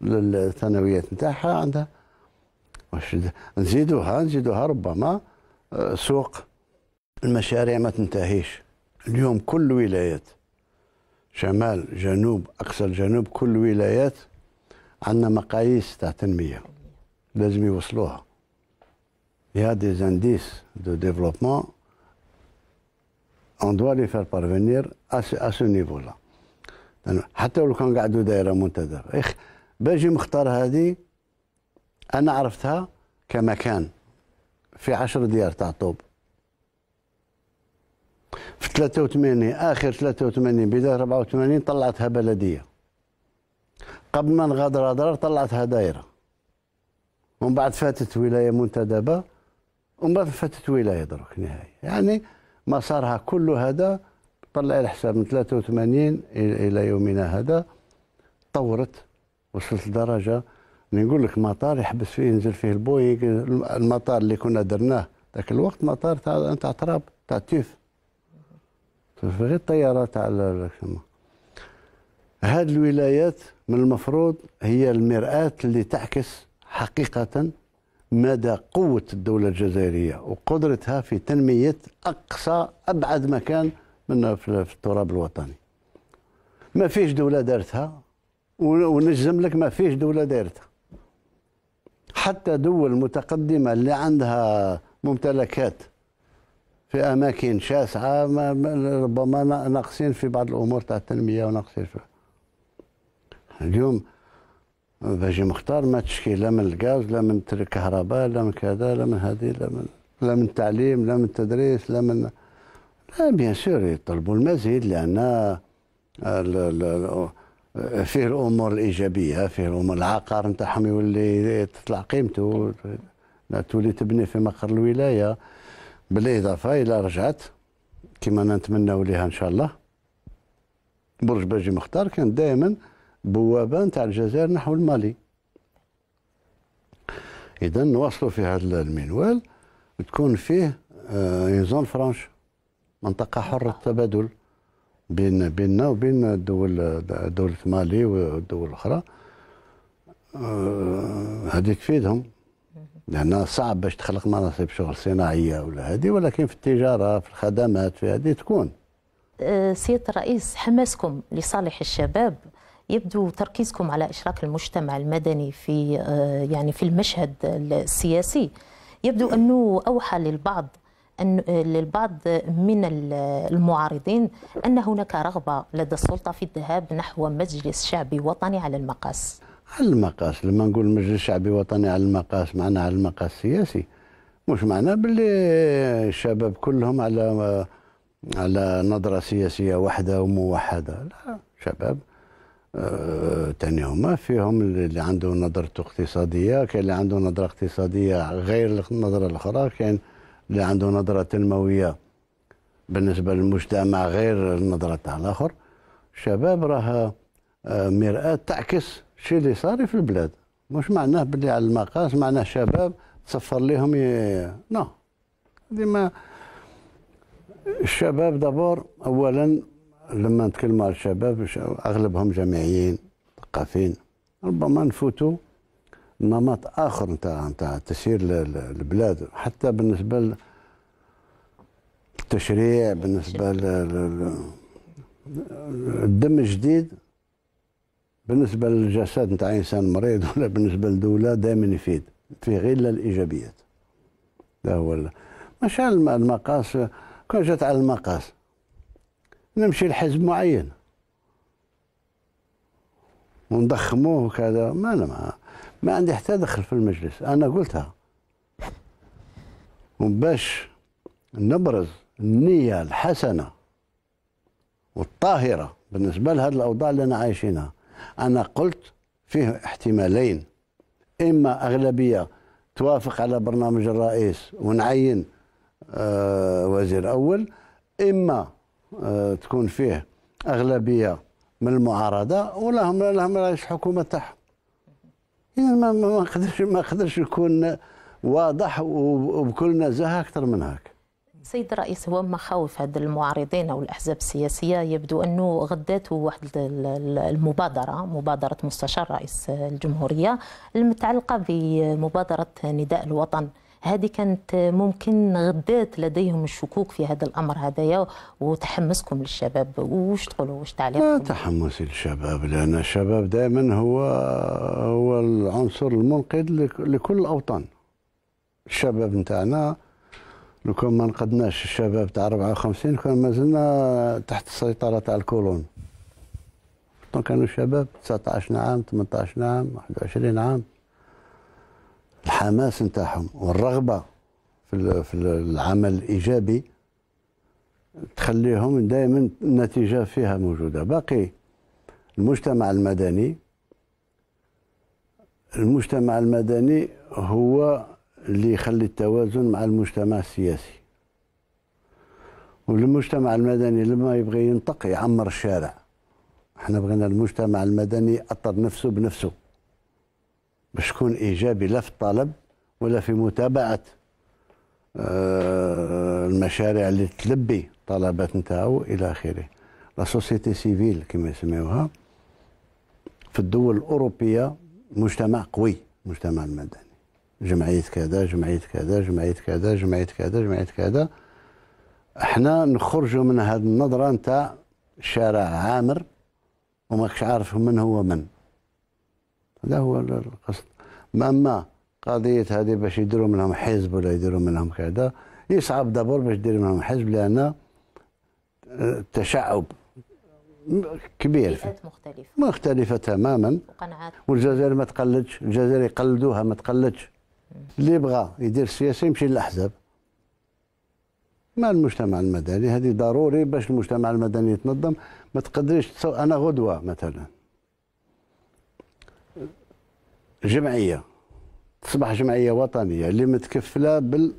الثانويات نتاعها عندها واش نزيدوها نزيدوها ربما آه، سوق المشاريع ما تنتهيش اليوم كل ولايات شمال جنوب اقصى الجنوب كل ولايات عندنا مقاييس تاع تنميه لازم يوصلوها il y a des indices de développement, on doit les faire parvenir à ce, à ce niveau-là. حتى لو كان قعدوا دائره اخ باجي مختار هذه انا عرفتها كمكان في عشر ديار تاع طوب في 83 اخر 83 بدايه 84 طلعتها بلديه قبل ما نغادر هدر طلعتها دايره ومن بعد فاتت ولايه منتدبه ومن بعد فاتت ولايه دروك نهايه يعني مسارها كل هذا طلع الحساب من 83 الى يومنا هذا طورت وصلت لدرجه نقول لك مطار يحبس فيه ينزل فيه البوينغ المطار اللي كنا درناه ذاك الوقت مطار تاع تاع تراب تاع تيف غير الطيارات على هذه الولايات من المفروض هي المرآة اللي تعكس حقيقة مدى قوة الدولة الجزائرية وقدرتها في تنمية أقصى أبعد مكان من في التراب الوطني ما فيش دولة دارتها ونجزم لك ما فيش دولة دارتها حتى دول متقدمة اللي عندها ممتلكات في أماكن شاسعة ربما ناقصين في بعض الأمور تاع التنمية وناقصين فيها اليوم باجي مختار ما تشكي لا من الغاز لا من الكهرباء لا من كذا لا من هذه لا من لا من التعليم لا من التدريس لا من لا بيان سور يطلبوا المزيد لان فيه الامور الايجابيه فيه الامور العقار نتاعهم يولي تطلع قيمته تولي تبني في مقر الولايه بالاضافه الى رجعت كما نتمناو ليها ان شاء الله برج باجي مختار كان دائما بوابه تاع الجزائر نحو المالي اذا نواصلوا في هذا المنوال تكون فيه اون زون فرانش منطقه حره التبادل بين بيننا وبين الدول دولة مالي والدول الأخرى هذه آه، تفيدهم لأن صعب باش تخلق مناصب شغل صناعية ولا هذه ولكن في التجارة في الخدمات في هذه تكون آه، سيادة الرئيس حماسكم لصالح الشباب يبدو تركيزكم على إشراك المجتمع المدني في آه، يعني في المشهد السياسي يبدو أنه أوحى للبعض أن آه، للبعض من المعارضين أن هناك رغبة لدى السلطة في الذهاب نحو مجلس شعبي وطني على المقاس على المقاس لما نقول مجلس شعبي وطني على المقاس معناه على المقاس السياسي مش معناه باللي الشباب كلهم على على نظرة سياسية واحدة وموحدة لا شباب ثاني آه، هما فيهم اللي عنده نظرته اقتصادية كاين اللي عنده نظرة اقتصادية غير النظرة الأخرى كاين اللي عنده نظرة تنموية بالنسبة للمجتمع غير النظرة تاع الآخر الشباب راه آه، مرآة تعكس الشيء اللي صار في البلاد مش معناه باللي على المقاس معناه شباب تصفر لهم ي... نو ديما الشباب دابور اولا لما نتكلم على الشباب اغلبهم جامعيين مثقفين ربما نفوتوا نمط اخر نتاع نتاع تسيير البلاد حتى بالنسبه للتشريع بالنسبه للدم الجديد بالنسبه للجسد نتاع انسان مريض ولا بالنسبه للدوله دائما يفيد فيه غير الايجابيات هذا هو مشان المقاس كون جات على المقاس نمشي لحزب معين ونضخموه وكذا ما انا ما, ما عندي حتى دخل في المجلس انا قلتها وباش نبرز النية الحسنة والطاهرة بالنسبة لهذ الأوضاع اللي أنا عايشينها أنا قلت فيه احتمالين إما أغلبية توافق على برنامج الرئيس ونعين آه وزير أول إما آه، تكون فيه اغلبيه من المعارضه ولا هم لا هم رايش حكومه تاعهم اذا ما ما نقدرش ما نقدرش يكون واضح وبكل نزاهه اكثر من هاك سيد الرئيس هو مخاوف هاد المعارضين او الاحزاب السياسيه يبدو انه غدات واحد المبادره مبادره مستشار رئيس الجمهوريه المتعلقه بمبادره نداء الوطن هذه كانت ممكن غدات لديهم الشكوك في هذا الامر هذايا وتحمسكم للشباب واش تقولوا واش تعليقكم؟ لا تحمس للشباب لان الشباب دائما هو هو العنصر المنقذ لكل الاوطان الشباب نتاعنا لو كان ما نقدناش الشباب تاع 54 كان مازلنا تحت السيطره تاع الكولون كانوا شباب 19 نعم، نعم، عام 18 عام 21 عام الحماس نتاعهم والرغبه في في العمل الايجابي تخليهم دائما النتيجه فيها موجوده باقي المجتمع المدني المجتمع المدني هو اللي يخلي التوازن مع المجتمع السياسي والمجتمع المدني لما يبغي ينطق يعمر الشارع احنا بغينا المجتمع المدني يأطر نفسه بنفسه باش تكون ايجابي لا في الطلب ولا في متابعه آه، المشاريع اللي تلبي طلبات نتاعو الى اخره لا سوسيتي سيفيل كما يسميوها في الدول الاوروبيه مجتمع قوي المجتمع المدني جمعيه كذا جمعيه كذا جمعيه كذا جمعيه كذا جمعيه كذا احنا نخرجوا من هذه النظره نتاع شارع عامر وماكش عارف من هو من هذا هو القصد اما قضيه هذه باش يديروا منهم حزب ولا يديروا منهم كذا يصعب دابور باش يديروا منهم حزب لان آه، التشعب كبير فئات مختلفة مختلفة تماما وقناعات والجزائر ما تقلدش الجزائر يقلدوها ما تقلدش اللي بغى يدير السياسة يمشي للأحزاب ما المجتمع المدني هذه ضروري باش المجتمع المدني يتنظم ما تقدريش تسو... أنا غدوة مثلا جمعيه تصبح جمعيه وطنيه اللي متكفله بال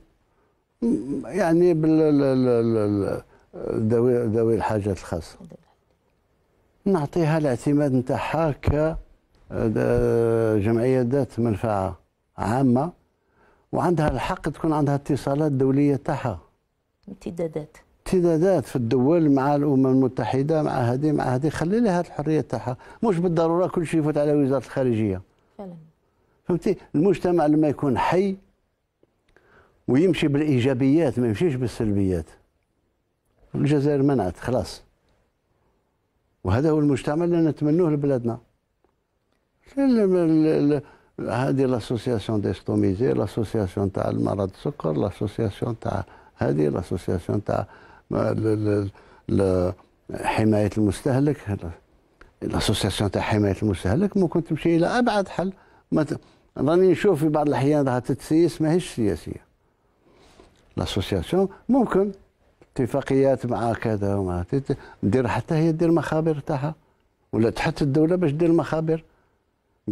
يعني بال ذوي ذوي الحاجات الخاصه نعطيها الاعتماد نتاعها ك آه، جمعيه ذات منفعه عامه وعندها الحق تكون عندها اتصالات دوليه تاعها امتدادات امتدادات في الدول مع الامم المتحده مع هذه مع هذه خلي لها الحريه تاعها مش بالضروره كل شيء يفوت على وزاره الخارجيه فعلا فهمتي المجتمع لما يكون حي ويمشي بالايجابيات ما يمشيش بالسلبيات الجزائر منعت خلاص وهذا هو المجتمع اللي نتمنوه لبلادنا هذه لاسوسياسيون ديستوميزي لاسوسياسيون تاع المرض السكر لاسوسياسيون تاع هذه لاسوسياسيون تاع حمايه المستهلك لاسوسياسيون تاع حمايه المستهلك ممكن تمشي الى ابعد حل ما راني نشوف في بعض الاحيان راها تتسيس ماهيش سياسيه لاسوسياسيون ممكن اتفاقيات مع كذا وما دير حتى هي دير مخابر تاعها ولا تحت الدوله باش دير مخابر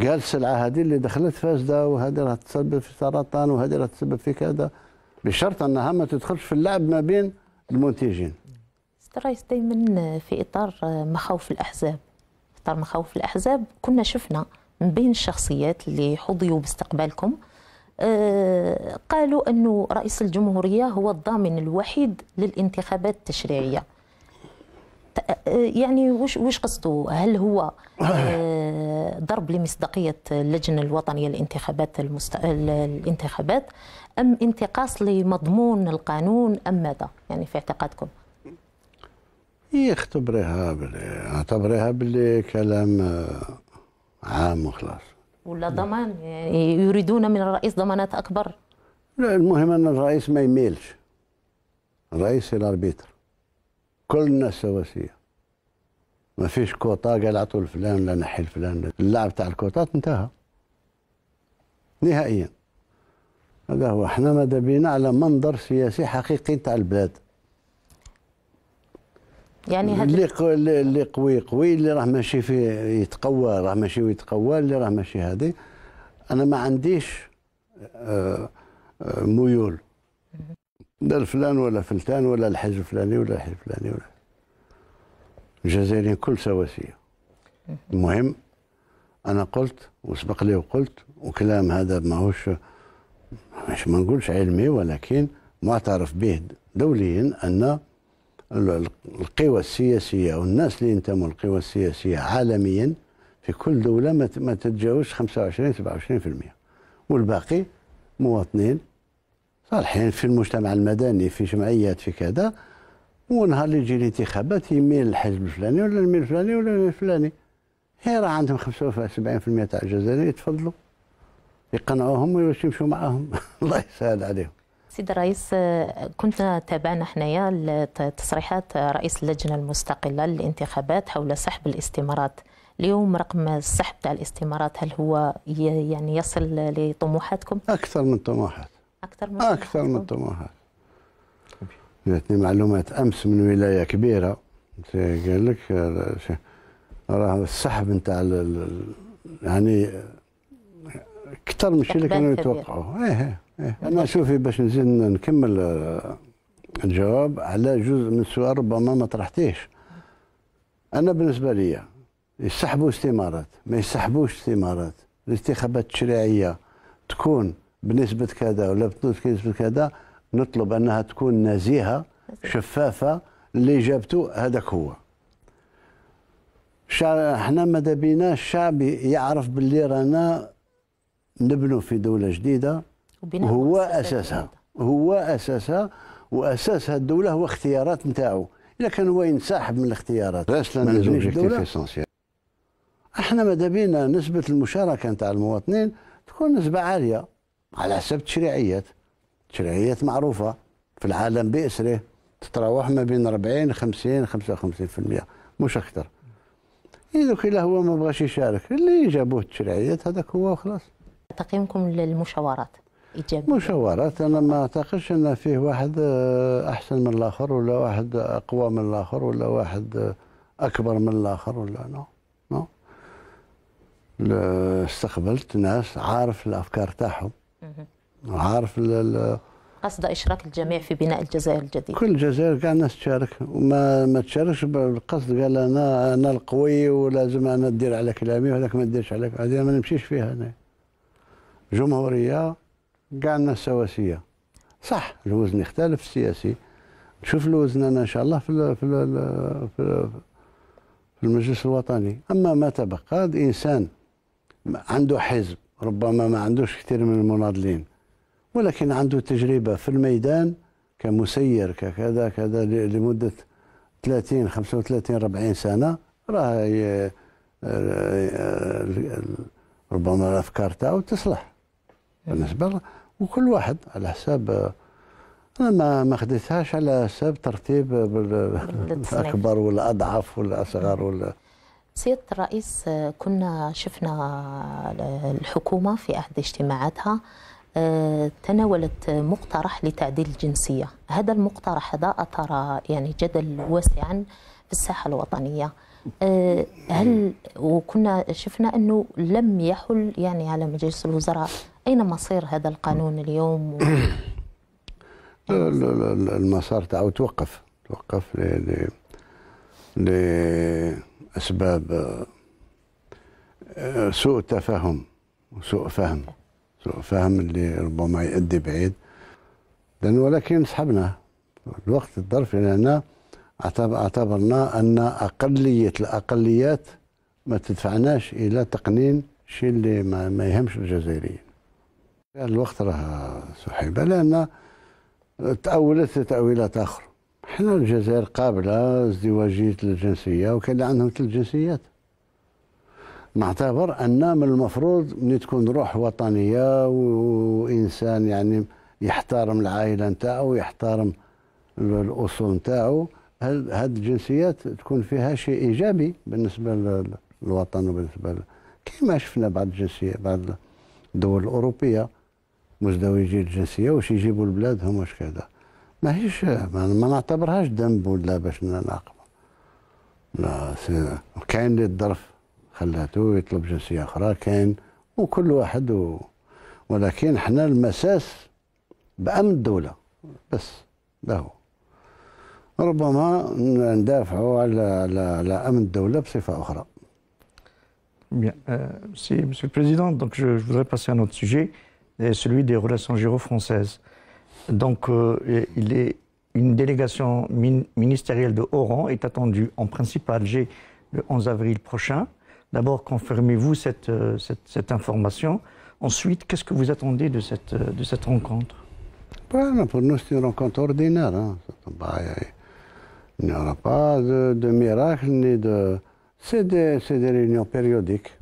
قال السلعه هذه اللي دخلت فاسده وهذه راه تسبب في سرطان وهذه راه تسبب في كذا بشرط انها ما تدخلش في اللعب ما بين المنتجين الرئيس دائما في اطار مخاوف الاحزاب اطار مخاوف الاحزاب كنا شفنا من بين الشخصيات اللي حظيوا باستقبالكم آه، قالوا أنه رئيس الجمهورية هو الضامن الوحيد للانتخابات التشريعية آه، يعني وش وش قصده هل هو آه، ضرب لمصداقيه اللجنه الوطنيه للانتخابات المست... الانتخابات ام انتقاص لمضمون القانون ام ماذا يعني في اعتقادكم يختبرها بلي اعتبرها بلي كلام عام وخلاص ولا ضمان يعني يريدون من الرئيس ضمانات اكبر لا المهم ان الرئيس ما يميلش الرئيس الاربيتر كل الناس سواسيه ما فيش كوطا قال عطوا لفلان لا نحي لفلان اللعب تاع الكوطات انتهى نهائيا هذا هو احنا ماذا بينا على منظر سياسي حقيقي تاع البلاد يعني اللي قوي اللي قوي قوي اللي راه ماشي فيه يتقوى راه ماشي ويتقوى اللي راه ماشي هذه انا ما عنديش آه، آه، ميول لا الفلان ولا فلتان ولا الحزب الفلاني ولا الحزب الفلاني ولا الجزائريين كل سواسيه المهم انا قلت وسبق لي وقلت وكلام هذا ماهوش مش ما نقولش علمي ولكن معترف به دوليا ان القوى السياسية أو الناس اللي ينتموا القوى السياسية عالميا في كل دولة ما تتجاوزش 25 27% والباقي مواطنين صالحين في المجتمع المدني في جمعيات في كذا ونهار اللي يجي الانتخابات يميل للحزب الفلاني ولا الميل الفلاني ولا الفلاني هي راه عندهم 75 تاع الجزائريين يتفضلوا يقنعوهم ويمشوا معاهم الله يسهل عليهم سيد الرئيس آه، كنت تابعنا حنايا تصريحات رئيس اللجنه المستقله للانتخابات حول سحب الاستمارات اليوم رقم السحب تاع الاستمارات هل هو يعني يصل لطموحاتكم اكثر من طموحات اكثر من اكثر من طموحات جاتني معلومات امس من ولايه كبيره قال لك آه، راه السحب نتاع يعني اكثر من الشيء اللي كانوا يتوقعوه ايه, إيه. إيه أنا شوفي باش نزيد نكمل آه، الجواب على جزء من السؤال ربما ما طرحتيش أنا بالنسبة لي يسحبوا استمارات ما يسحبوش استمارات الانتخابات التشريعية تكون بنسبة كذا ولا بنسبة كذا نطلب أنها تكون نزيهة شفافة اللي جابته هذاك هو احنا ماذا بينا الشعب يعرف باللي رانا نبنوا في دولة جديدة هو اساسها هو اساسها واساسها الدوله هو اختيارات نتاعو الا كان هو ينسحب من الاختيارات باش لان احنا ماذا بينا نسبه المشاركه نتاع المواطنين تكون نسبه عاليه على حسب التشريعيات تشريعيات معروفه في العالم باسره تتراوح ما بين 40 50 55% مش اكثر إذا إلا هو ما بغاش يشارك اللي جابوه التشريعيات هذاك هو وخلاص تقييمكم للمشاورات ايجابيه؟ مشاورات انا ما اعتقدش ان فيه واحد آه، احسن من الاخر ولا واحد اقوى من الاخر ولا واحد آه، اكبر من الاخر ولا نو نو استقبلت ناس عارف الافكار تاعهم عارف قصد اشراك الجميع في بناء الجزائر الجديده كل الجزائر كاع الناس تشارك وما ما تشاركش بالقصد قال انا انا القوي ولازم انا ندير على كلامي وهذاك ما نديرش عليك هذه ما نمشيش فيها انا جمهوريه كاع الناس سواسيه صح الوزن يختلف السياسي نشوف الوزن انا ان شاء الله في في في المجلس الوطني اما ما تبقى انسان عنده حزب ربما ما عندوش كثير من المناضلين ولكن عنده تجربه في الميدان كمسير ككذا كذا لمده 30 35 40 سنه راه آه، آه، ربما الافكار تاعو تصلح إيه. بالنسبه وكل واحد على حساب انا ما ما خديتهاش على حساب ترتيب الاكبر ولا اضعف ولا اصغر ولا سيادة الرئيس كنا شفنا الحكومة في أحد اجتماعاتها آه، تناولت مقترح لتعديل الجنسية هذا المقترح هذا أثار يعني جدل واسعا في الساحة الوطنية آه، هل وكنا شفنا أنه لم يحل يعني على مجلس الوزراء أين مصير هذا القانون اليوم؟ و... المسار تاعو توقف توقف ل لأسباب آه، سوء تفاهم وسوء فهم سوء فهم اللي ربما يؤدي بعيد لأن ولكن سحبنا الوقت الظرف لأن اعتبرنا أن أقلية الأقليات ما تدفعناش إلى تقنين شيء اللي ما, ما يهمش الجزائريين الوقت راه سحيبه لان تاولت تاويلات اخرى حنا الجزائر قابله ازدواجيه الجنسيه وكان عندهم ثلاث جنسيات نعتبر ان من المفروض ملي تكون روح وطنيه وانسان يعني يحترم العائله نتاعو ويحترم الاصول نتاعو هاد الجنسيات تكون فيها شيء ايجابي بالنسبه للوطن وبالنسبه كما شفنا بعض الجنسيات بعض الدول الاوروبيه مزدوجي الجنسيه واش يجيبوا لبلادهم واش كذا ماهيش ما نعتبرهاش ذنب ولا باش نناقبه لا كاين اللي الظرف خلاته يطلب جنسيه اخرى كاين وكل واحد و... ولكن حنا المساس بامن الدوله بس ده هو ربما ندافعوا على على على امن الدوله بصفه اخرى Bien, euh, si, Monsieur le Président, donc je, je voudrais passer à un autre sujet. et celui des relations géro-françaises. Donc, euh, il est une délégation ministérielle de Oran est attendue en principe à Alger le 11 avril prochain. D'abord, confirmez-vous euh, cette, information. Ensuite, qu'est-ce que vous attendez de cette, euh, de cette rencontre bah, Pour nous, c'est une rencontre ordinaire. Hein. Il n'y aura pas de, miracle ni de... C'est des, des réunions périodiques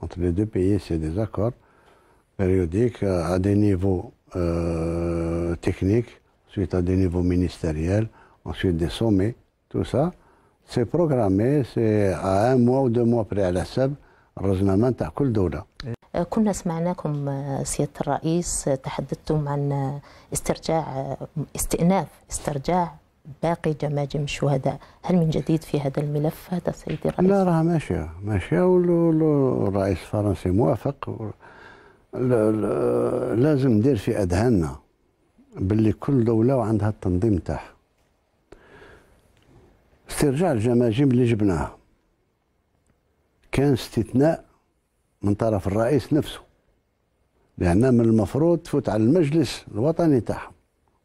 entre les deux pays, c'est des accords. périodique à des niveaux euh, techniques, ensuite à des niveaux ministériels, ensuite des sommets, tout ça. C'est programmé, c'est à un mois ou deux mois près à la SEB heureusement, à كل كنا سمعناكم سيادة الرئيس تحدثتم عن استرجاع استئناف استرجاع باقي جماجم الشهداء هل من جديد في هذا الملف هذا سيدي الرئيس؟ لا راه ماشية ماشية والرئيس الفرنسي موافق لازم ندير في اذهاننا باللي كل دوله وعندها التنظيم تاعها استرجاع الجماجم اللي جبناها كان استثناء من طرف الرئيس نفسه لأن من المفروض تفوت على المجلس الوطني تاعهم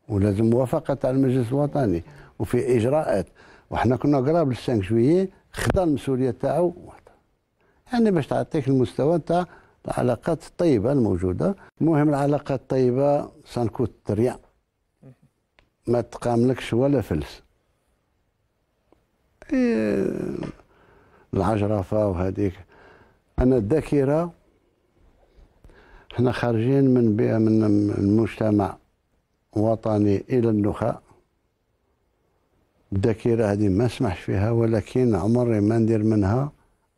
ولازم موافقة على المجلس الوطني وفي إجراءات وحنا كنا قراب للسانك جويي خدا المسؤولية تاعو يعني باش تعطيك المستوى تاع العلاقات الطيبة الموجودة المهم العلاقات الطيبة سانكوت تريا ما تقاملكش ولا فلس إيه، العجرفة وهذيك أنا الذاكرة احنا خارجين من بيئة من المجتمع وطني إلى النخاء الذاكرة هذه ما سمحش فيها ولكن عمري ما ندير منها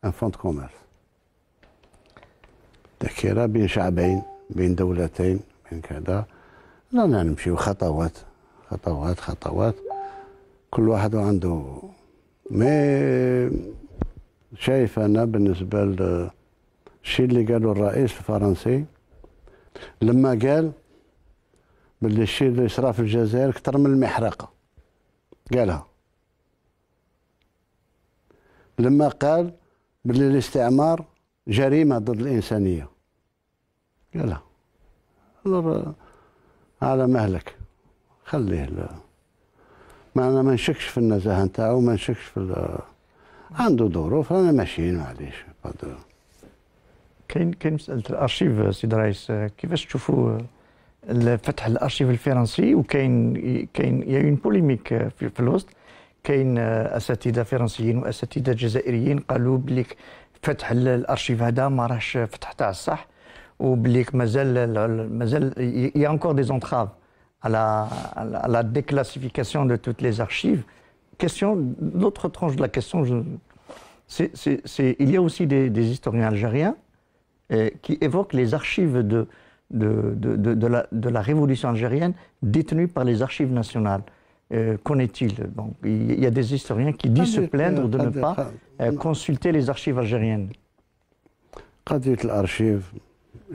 ان فونت كوميرس ذاكره بين شعبين بين دولتين بين كذا رانا نمشيو خطوات خطوات خطوات كل واحد عنده مي شايف انا بالنسبه للشيء اللي قاله الرئيس الفرنسي لما قال باللي الشيء اللي صرا في الجزائر اكثر من المحرقه قالها لما قال باللي الاستعمار جريمة ضد الإنسانية يلا ضرب على مهلك خليه لا. ما أنا ما نشكش في النزاهة نتاعو ما نشكش في عنده ظروف رانا ماشيين معليش كاين كاين مسألة الأرشيف سيد رايس كيفاش تشوفوا فتح الأرشيف الفرنسي وكاين كاين يا بوليميك في الوسط كاين اساتذه فرنسيين واساتذه جزائريين قالوا بليك Il y a encore des entraves à la déclassification de toutes les archives. Question, l'autre tranche de la question, il y a aussi des, historiens algériens eh, qui évoquent les archives de, la, de la révolution algérienne détenues par les archives nationales. euh, qu'en est-il Donc, il y a des historiens qui disent se plaindre de ne pas euh, consulter les archives algériennes. قضية الأرشيف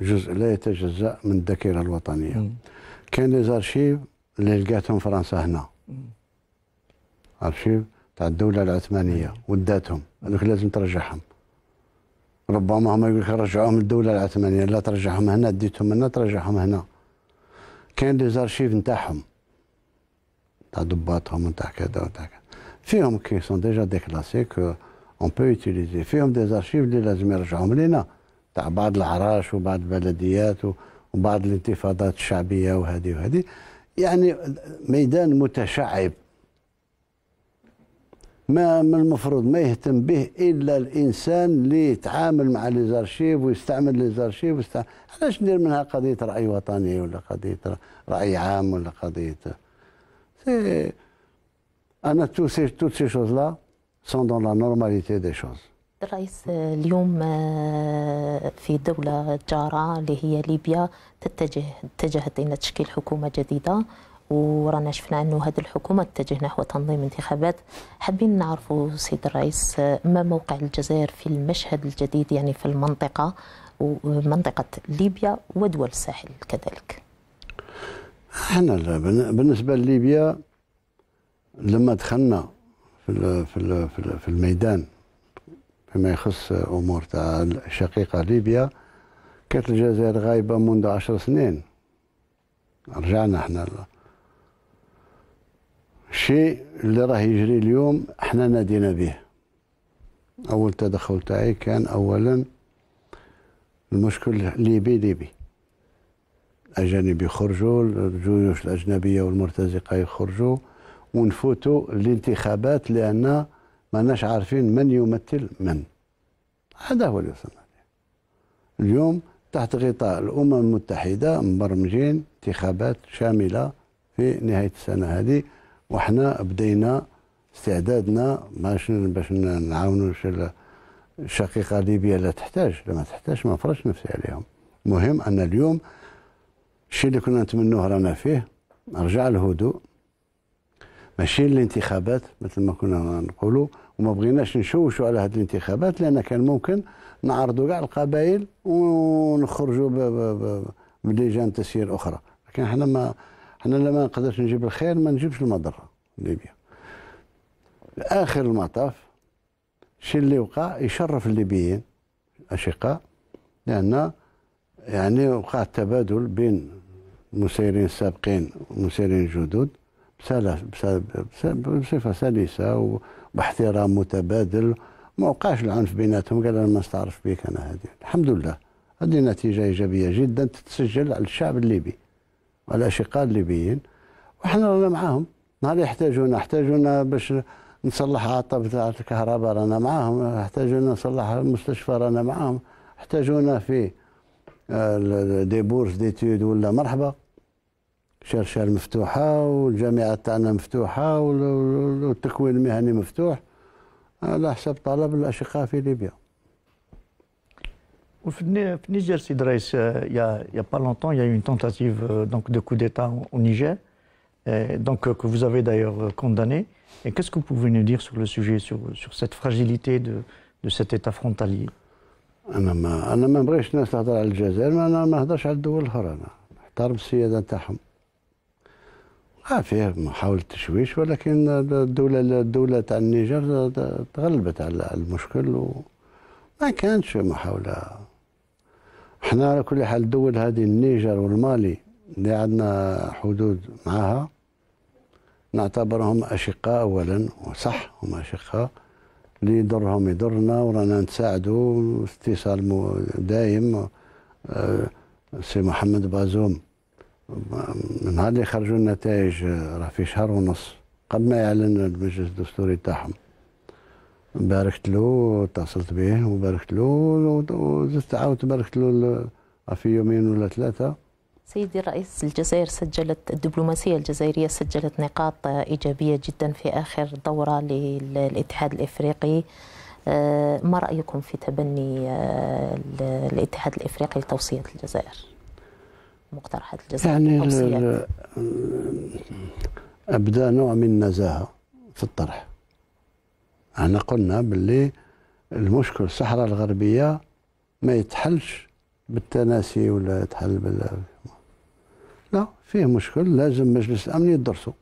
جزء لا يتجزأ من الذاكرة الوطنية كان زارشيف اللي لقاتهم فرنسا هنا أرشيف تاع الدولة العثمانية وداتهم هذوك لازم ترجعهم ربما هما يقول لك رجعوهم للدولة العثمانية لا ترجعهم هنا ديتهم هنا ترجعهم هنا كان زارشيف نتاعهم t'as du bâton, t'as qu'à فيهم كي سون ديجا ديكلاسي كو اون بو يوتيليزي فيهم دي زارشيف اللي لازم يرجعهم لنا تاع بعض العراش وبعض البلديات وبعض الانتفاضات الشعبيه وهذه وهذه يعني ميدان متشعب ما من المفروض ما يهتم به الا الانسان اللي يتعامل مع لي زارشيف ويستعمل لي زارشيف علاش ندير منها قضيه راي وطني ولا قضيه راي عام ولا قضيه أنا tout ces, toutes ces choses لا sont dans la normalité الرئيس اليوم آه، في دولة جارة اللي هي ليبيا تتجه اتجهت إلى تشكيل حكومة جديدة ورانا شفنا أنه هذه الحكومة تتجه نحو تنظيم انتخابات حابين نعرفوا سيد الرئيس آه، ما موقع الجزائر في المشهد الجديد يعني في المنطقة ومنطقة ليبيا ودول الساحل كذلك احنا بالنسبه لليبيا لما دخلنا في في في الميدان فيما يخص امور تاع الشقيقه ليبيا كانت الجزائر غايبه منذ عشر سنين رجعنا احنا الشيء اللي راه يجري اليوم احنا نادينا به اول تدخل تاعي كان اولا المشكل ليبي ليبي الأجانب يخرجوا الجيوش الأجنبية والمرتزقة يخرجوا ونفوتوا الانتخابات لأن ما ناش عارفين من يمثل من هذا هو اللي وصلنا اليوم تحت غطاء الأمم المتحدة مبرمجين انتخابات شاملة في نهاية السنة هذه وحنا بدينا استعدادنا باش باش نعاونوا الشقيقة ليبيا لا تحتاج لما تحتاج ما نفرضش نفسي عليهم مهم أن اليوم الشيء اللي كنا نتمنوه رانا فيه رجع الهدوء ماشي الانتخابات مثل ما كنا نقولوا وما بغيناش نشوشوا على هذه الانتخابات لان كان ممكن نعرضوا كاع القبائل ونخرجوا بلجان تسيير اخرى لكن احنا ما احنا لما نقدرش نجيب الخير ما نجيبش المضره ليبيا اخر المطاف الشيء اللي وقع يشرف الليبيين اشقاء لان يعني وقع التبادل بين مسيرين سابقين ومسيرين جدد بصفه سلسه وباحترام متبادل ما وقعش العنف بيناتهم قال انا ما استعرف بك انا هذه الحمد لله هذه نتيجه ايجابيه جدا تتسجل على الشعب الليبي وعلى الاشقاء الليبيين وحنا رانا معاهم نهار يحتاجونا يحتاجونا باش نصلح عاطف تاع الكهرباء رانا معاهم يحتاجونا نصلح المستشفى رانا معاهم احتاجونا في les دي بورس ديتود ولا مرحبا شرشر مفتوحة والجامعة تاعنا مفتوحة والتكوين المهني مفتوح على حسب طلب الأشقاء في ليبيا Au Niger, Sid euh, il n'y a, pas longtemps, il y a eu une tentative euh, donc, de coup d'État au Niger, donc, euh, que vous avez d'ailleurs condamné. Et qu'est-ce que vous pouvez nous dire sur le sujet, sur, sur cette fragilité de, de cet État frontalier انا ما انا ما بغيتش الناس تهضر على الجزائر ما انا ما نهضرش على الدول الاخرى انا احترم السياده نتاعهم آه فيه محاولة تشويش ولكن الدولة الدولة تاع النيجر تغلبت على المشكل وما كانش محاولة احنا على كل حال الدول هذه النيجر والمالي اللي عندنا حدود معها نعتبرهم أشقاء أولا وصح هم أشقاء اللي يضرهم يضرنا ورانا نساعدوا اتصال دايم آه، سي محمد بازوم من نهار اللي خرجوا النتائج آه، راه في شهر ونص قبل ما يعلن المجلس الدستوري تاعهم باركت له اتصلت به وباركت له وزدت عاود باركت له في يومين ولا ثلاثه سيدي رئيس الجزائر سجلت الدبلوماسية الجزائرية سجلت نقاط إيجابية جدا في آخر دورة للاتحاد الإفريقي آه، ما رأيكم في تبني آه، الاتحاد الإفريقي لتوصية الجزائر مقترحات الجزائر يعني ابدا نوع من النزاهة في الطرح احنا قلنا باللي المشكل الصحراء الغربية ما يتحلش بالتناسي ولا يتحل بال لا فيه مشكل لازم مجلس الامن يدرسه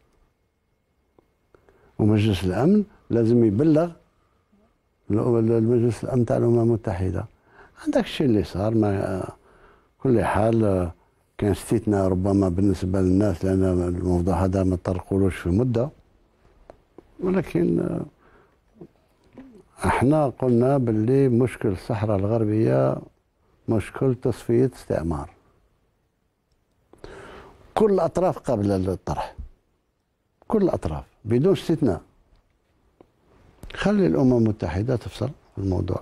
ومجلس الامن لازم يبلغ المجلس الامن تاع الامم المتحده هذاك الشيء اللي صار ما كل حال كان استثناء ربما بالنسبه للناس لان الموضوع هذا ما طرقولوش في مده ولكن احنا قلنا باللي مشكل الصحراء الغربيه مشكل تصفيه استعمار كل الأطراف قابله للطرح كل بدون استثناء خلي الامم المتحده تفصل الموضوع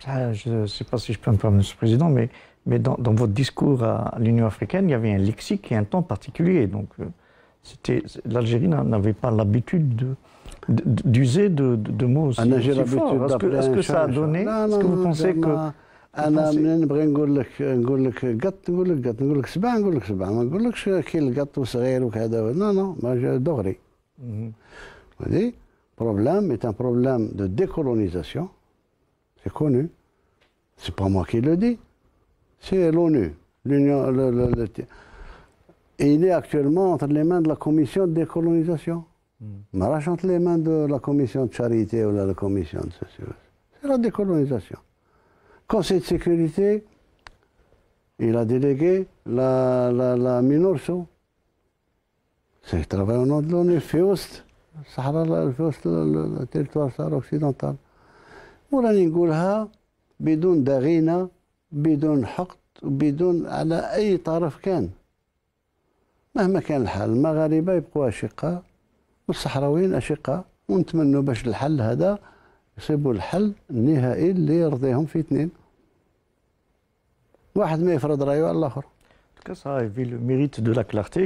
Je ne sais pas si je peux me permettre, Monsieur le Président, mais, mais dans, votre discours à l'Union africaine, il y avait un lexique et un temps particulier. Donc, euh, c'était l'Algérie n'avait pas l'habitude d'user de, de, mots aussi, forts. est -ce que ça a donné Est-ce que vous pensez que vous منين نبغي le problème est un problème de décolonisation c'est connu c'est pas moi qui le dis c'est l'ONU l'Union et il est actuellement entre les mains de la commission de décolonisation mhm. mais entre les mains de la commission de charité ou de la commission de c'est la décolonisation Conseil de sécurité, il a délégué la, la, la MINURSO. C'est le travail au nom de l'ONU, FIOST, Sahara, FIOST, le territoire Sahara occidental. وراني نقولها بدون دغينة بدون حقد بدون على أي طرف كان مهما كان الحال المغاربة يبقوا أشقاء والصحراويين أشقاء ونتمنوا باش الحل هذا يصيبوا الحل النهائي اللي يرضيهم في اثنين واحد ما يفرض رايه على الاخر ça avait لو ميريت دو لا clarté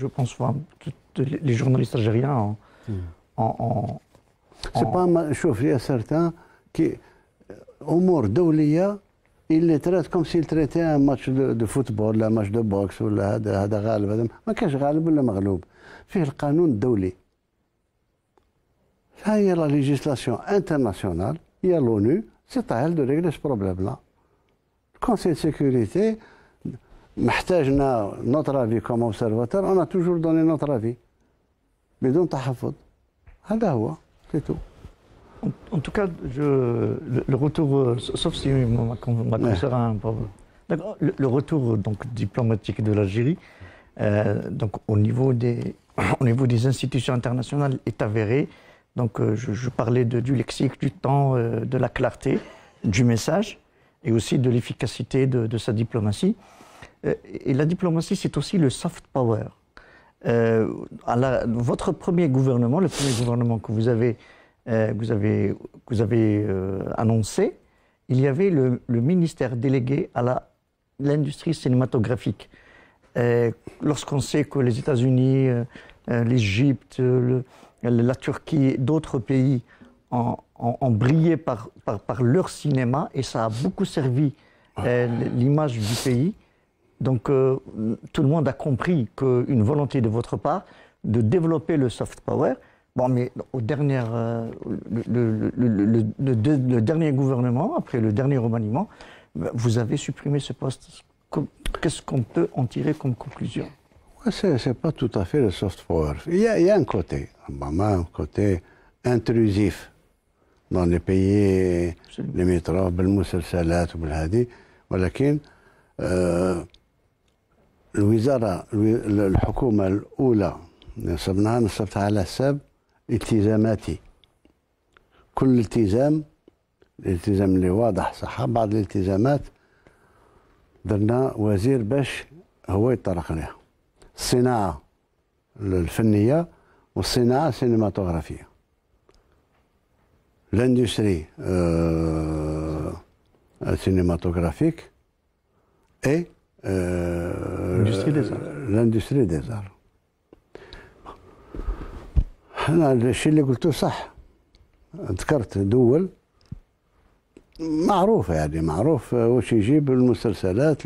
جو بونس pense لي جورناليست journalistes algériens en, mm. سي با شوف يا سارتان كي امور دوليه اللي ترات كوم سيل تريتي ماتش دو فوتبول ولا ماتش دو بوكس ولا هذا هذا غالب هذا ما كانش غالب ولا مغلوب فيه القانون الدولي il y a la législation internationale, il y a l'ONU, c'est à elle de régler ce problème-là. Le Conseil de sécurité, notre avis comme observateur, on a toujours donné notre avis. Mais donc, c'est tout. En, tout cas, le, retour, sauf si ma, un le, le, retour donc, diplomatique de l'Algérie, euh, au niveau des institutions internationales, est avéré. Donc euh, je, parlais du lexique, du temps, euh, de la clarté, du message et aussi de l'efficacité de, sa diplomatie. Euh, et la diplomatie, c'est aussi le soft power. votre premier gouvernement, le premier gouvernement que vous avez, vous avez, annoncé, il y avait le, ministère délégué à l'industrie cinématographique. Lorsqu'on sait que les États-Unis, l'Égypte, la Turquie et d'autres pays ont, brillé par, leur cinéma et ça a beaucoup servi euh, l'image du pays. Donc euh, tout le monde a compris qu'une volonté de votre part de développer le soft power. Bon, mais au euh, le, dernier gouvernement, après le dernier remaniement, vous avez supprimé ce poste. Qu'est-ce qu'on peut en tirer comme conclusion Ce n'est pas tout à fait le soft power. Il y a, il y a un côté, un côté intrusif dans les pays limitrophes, بالمسلسلات وبالهذه ولكن الوزارة الحكومة الأولى نصبناها نصبتها على حساب التزاماتي كل التزام الالتزام اللي واضح صح بعض الالتزامات درنا وزير باش هو يطرق لها الصناعة الفنية والصناعة السينماتوغرافية لاندستري سينماتوغرافيك اي لاندستري ديزار انا الشيء اللي قلته صح ذكرت دول معروفة يعني معروف واش يجيب المسلسلات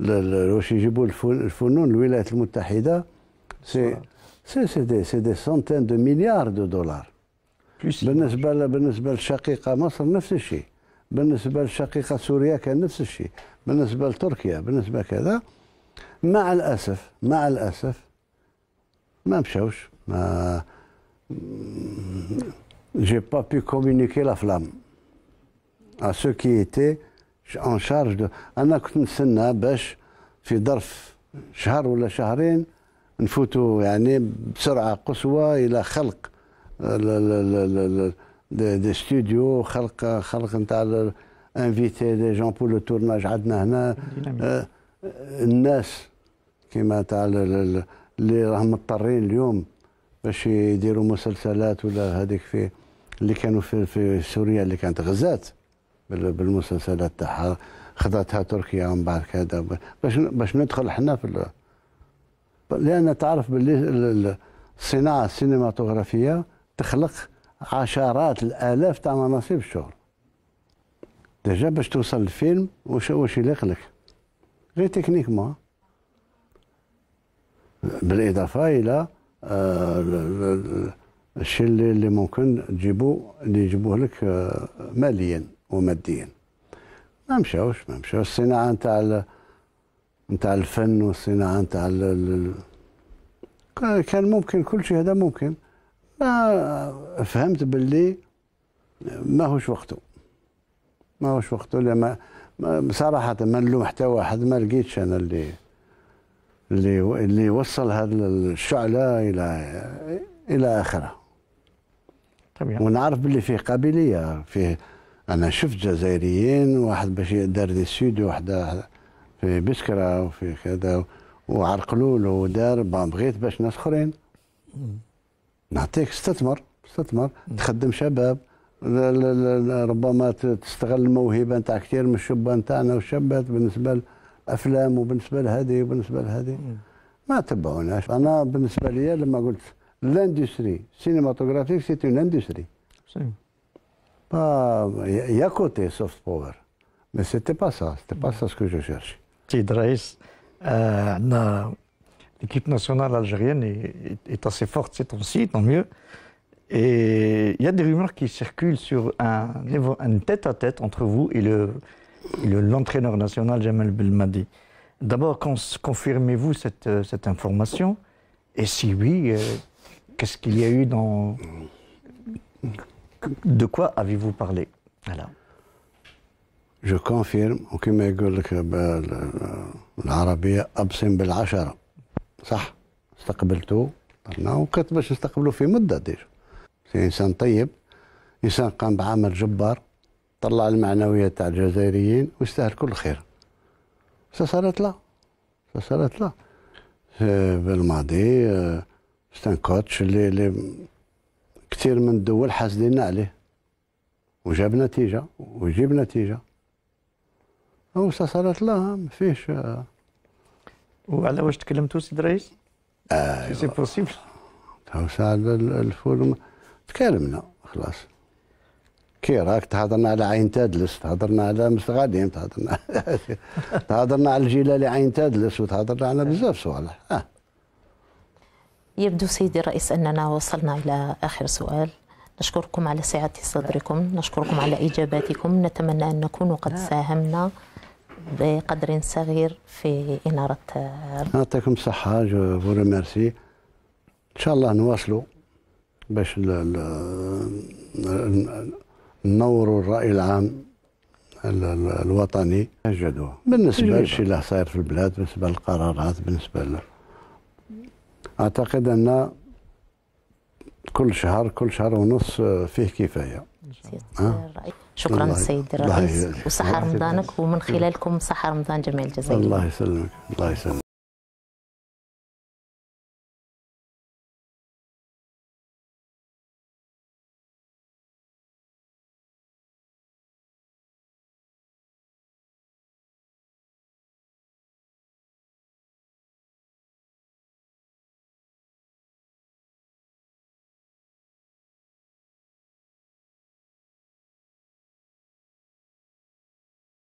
واش يجيبوا الفنون الولايات المتحده سي سي سي دي سي دي سنتين دو مليار دو دولار بالنسبه بالنسبه للشقيقه مصر نفس الشيء بالنسبه للشقيقه سوريا كان نفس الشيء بالنسبه لتركيا بالنسبه كذا مع الاسف مع الاسف ما مشاوش ما جي با بي كومونيكي لا فلام ا سو كي ايتي اون شارج دو انا كنت نستنى باش في ظرف شهر ولا شهرين نفوتوا يعني بسرعه قصوى الى خلق دي ستوديو خلق خلق نتاع انفيتي دي جون بور لو تورناج عندنا هنا آه، الناس كيما تاع اللي راهم مضطرين اليوم باش يديروا مسلسلات ولا هذيك في اللي كانوا في, في سوريا اللي كانت غزات بالمسلسلات تاعها خذتها تركيا ومن بعد كذا باش باش ندخل حنا في لان تعرف باللي الصناعه السينماتوغرافيه تخلق عشرات الالاف تاع مناصب الشغل ديجا باش توصل الفيلم واش واش يليق لك غير ما بالاضافه الى آه، الشيء اللي ممكن تجيبو اللي يجيبوه لك آه، ماليا وماديا ما مشاوش ما مشاوش الصناعه نتاع نتاع الفن والصناعه نتاع كان ممكن كل شيء هذا ممكن ما فهمت باللي ما هوش وقته ما هوش وقته لما صراحة ما نلوم حتى واحد ما لقيتش أنا اللي اللي اللي وصل هذا الشعلة إلى إلى آخره ونعرف باللي فيه قابلية فيه انا شفت جزائريين واحد باش دار دي سيدي وحده في بسكره وفي كذا وعرقلوا له ودار بغيت باش ناس اخرين نعطيك استثمر استثمر تخدم شباب ربما تستغل الموهبه نتاع كثير من الشبان نتاعنا والشابات بالنسبه للافلام وبالنسبه لهذه وبالنسبه لهذه ما تبعوناش انا بالنسبه لي لما قلت لاندستري سينماتوغرافيك سيت اندستري il y a côté soft power, mais c'était pas ça, c'était pas ça ce que je cherchais. – Tidraïs, l'équipe eh, nationale algérienne est, assez forte ces temps-ci, tant mieux. Et il y a des rumeurs qui circulent sur un, tête-à-tête entre vous et l'entraîneur national Jamal Belmadi. D'abord, confirmez-vous euh, cette, information Et si oui, euh, qu'est-ce qu'il y a eu dans... de quoi avez-vous parlé Alain جو كونفيرم وكما يقول لك بالعربيه ابصم بالعشره صح استقبلته وكنت باش نستقبله في مده ديجا انسان طيب انسان قام بعمل جبار طلع المعنويات تاع الجزائريين ويستاهل كل خير صارت لا صارت لا بالماضي سان كوتش اللي, اللي كثير من الدول حاسدين عليه وجاب نتيجة ويجيب نتيجة صارت لا ما فيهش وعلى واش تكلمتوا سيد الرئيس؟ آه سي بوسيبل توسع الفول تكلمنا خلاص كي راك تهضرنا على عين تادلس تهضرنا على مستغادين تهضرنا تهضرنا على الجيلالي عين تادلس وتهضرنا على بزاف صوالح آه. يبدو سيدي الرئيس أننا وصلنا إلى آخر سؤال نشكركم على سعة صدركم نشكركم على إجاباتكم نتمنى أن نكون قد ساهمنا بقدر صغير في إنارة يعطيكم الصحة جو ميرسي إن شاء الله نواصلوا باش ننوروا الرأي العام الوطني بالنسبة للشيء اللي صاير في البلاد بالنسبة للقرارات بالنسبة اعتقد ان كل شهر كل شهر ونص آه، فيه كفايه أه؟ شكرا الله سيد الرئيس وصحة رمضانك ومن خلالكم صحة رمضان جميع الجزائر الله يسلمك الله يسلمك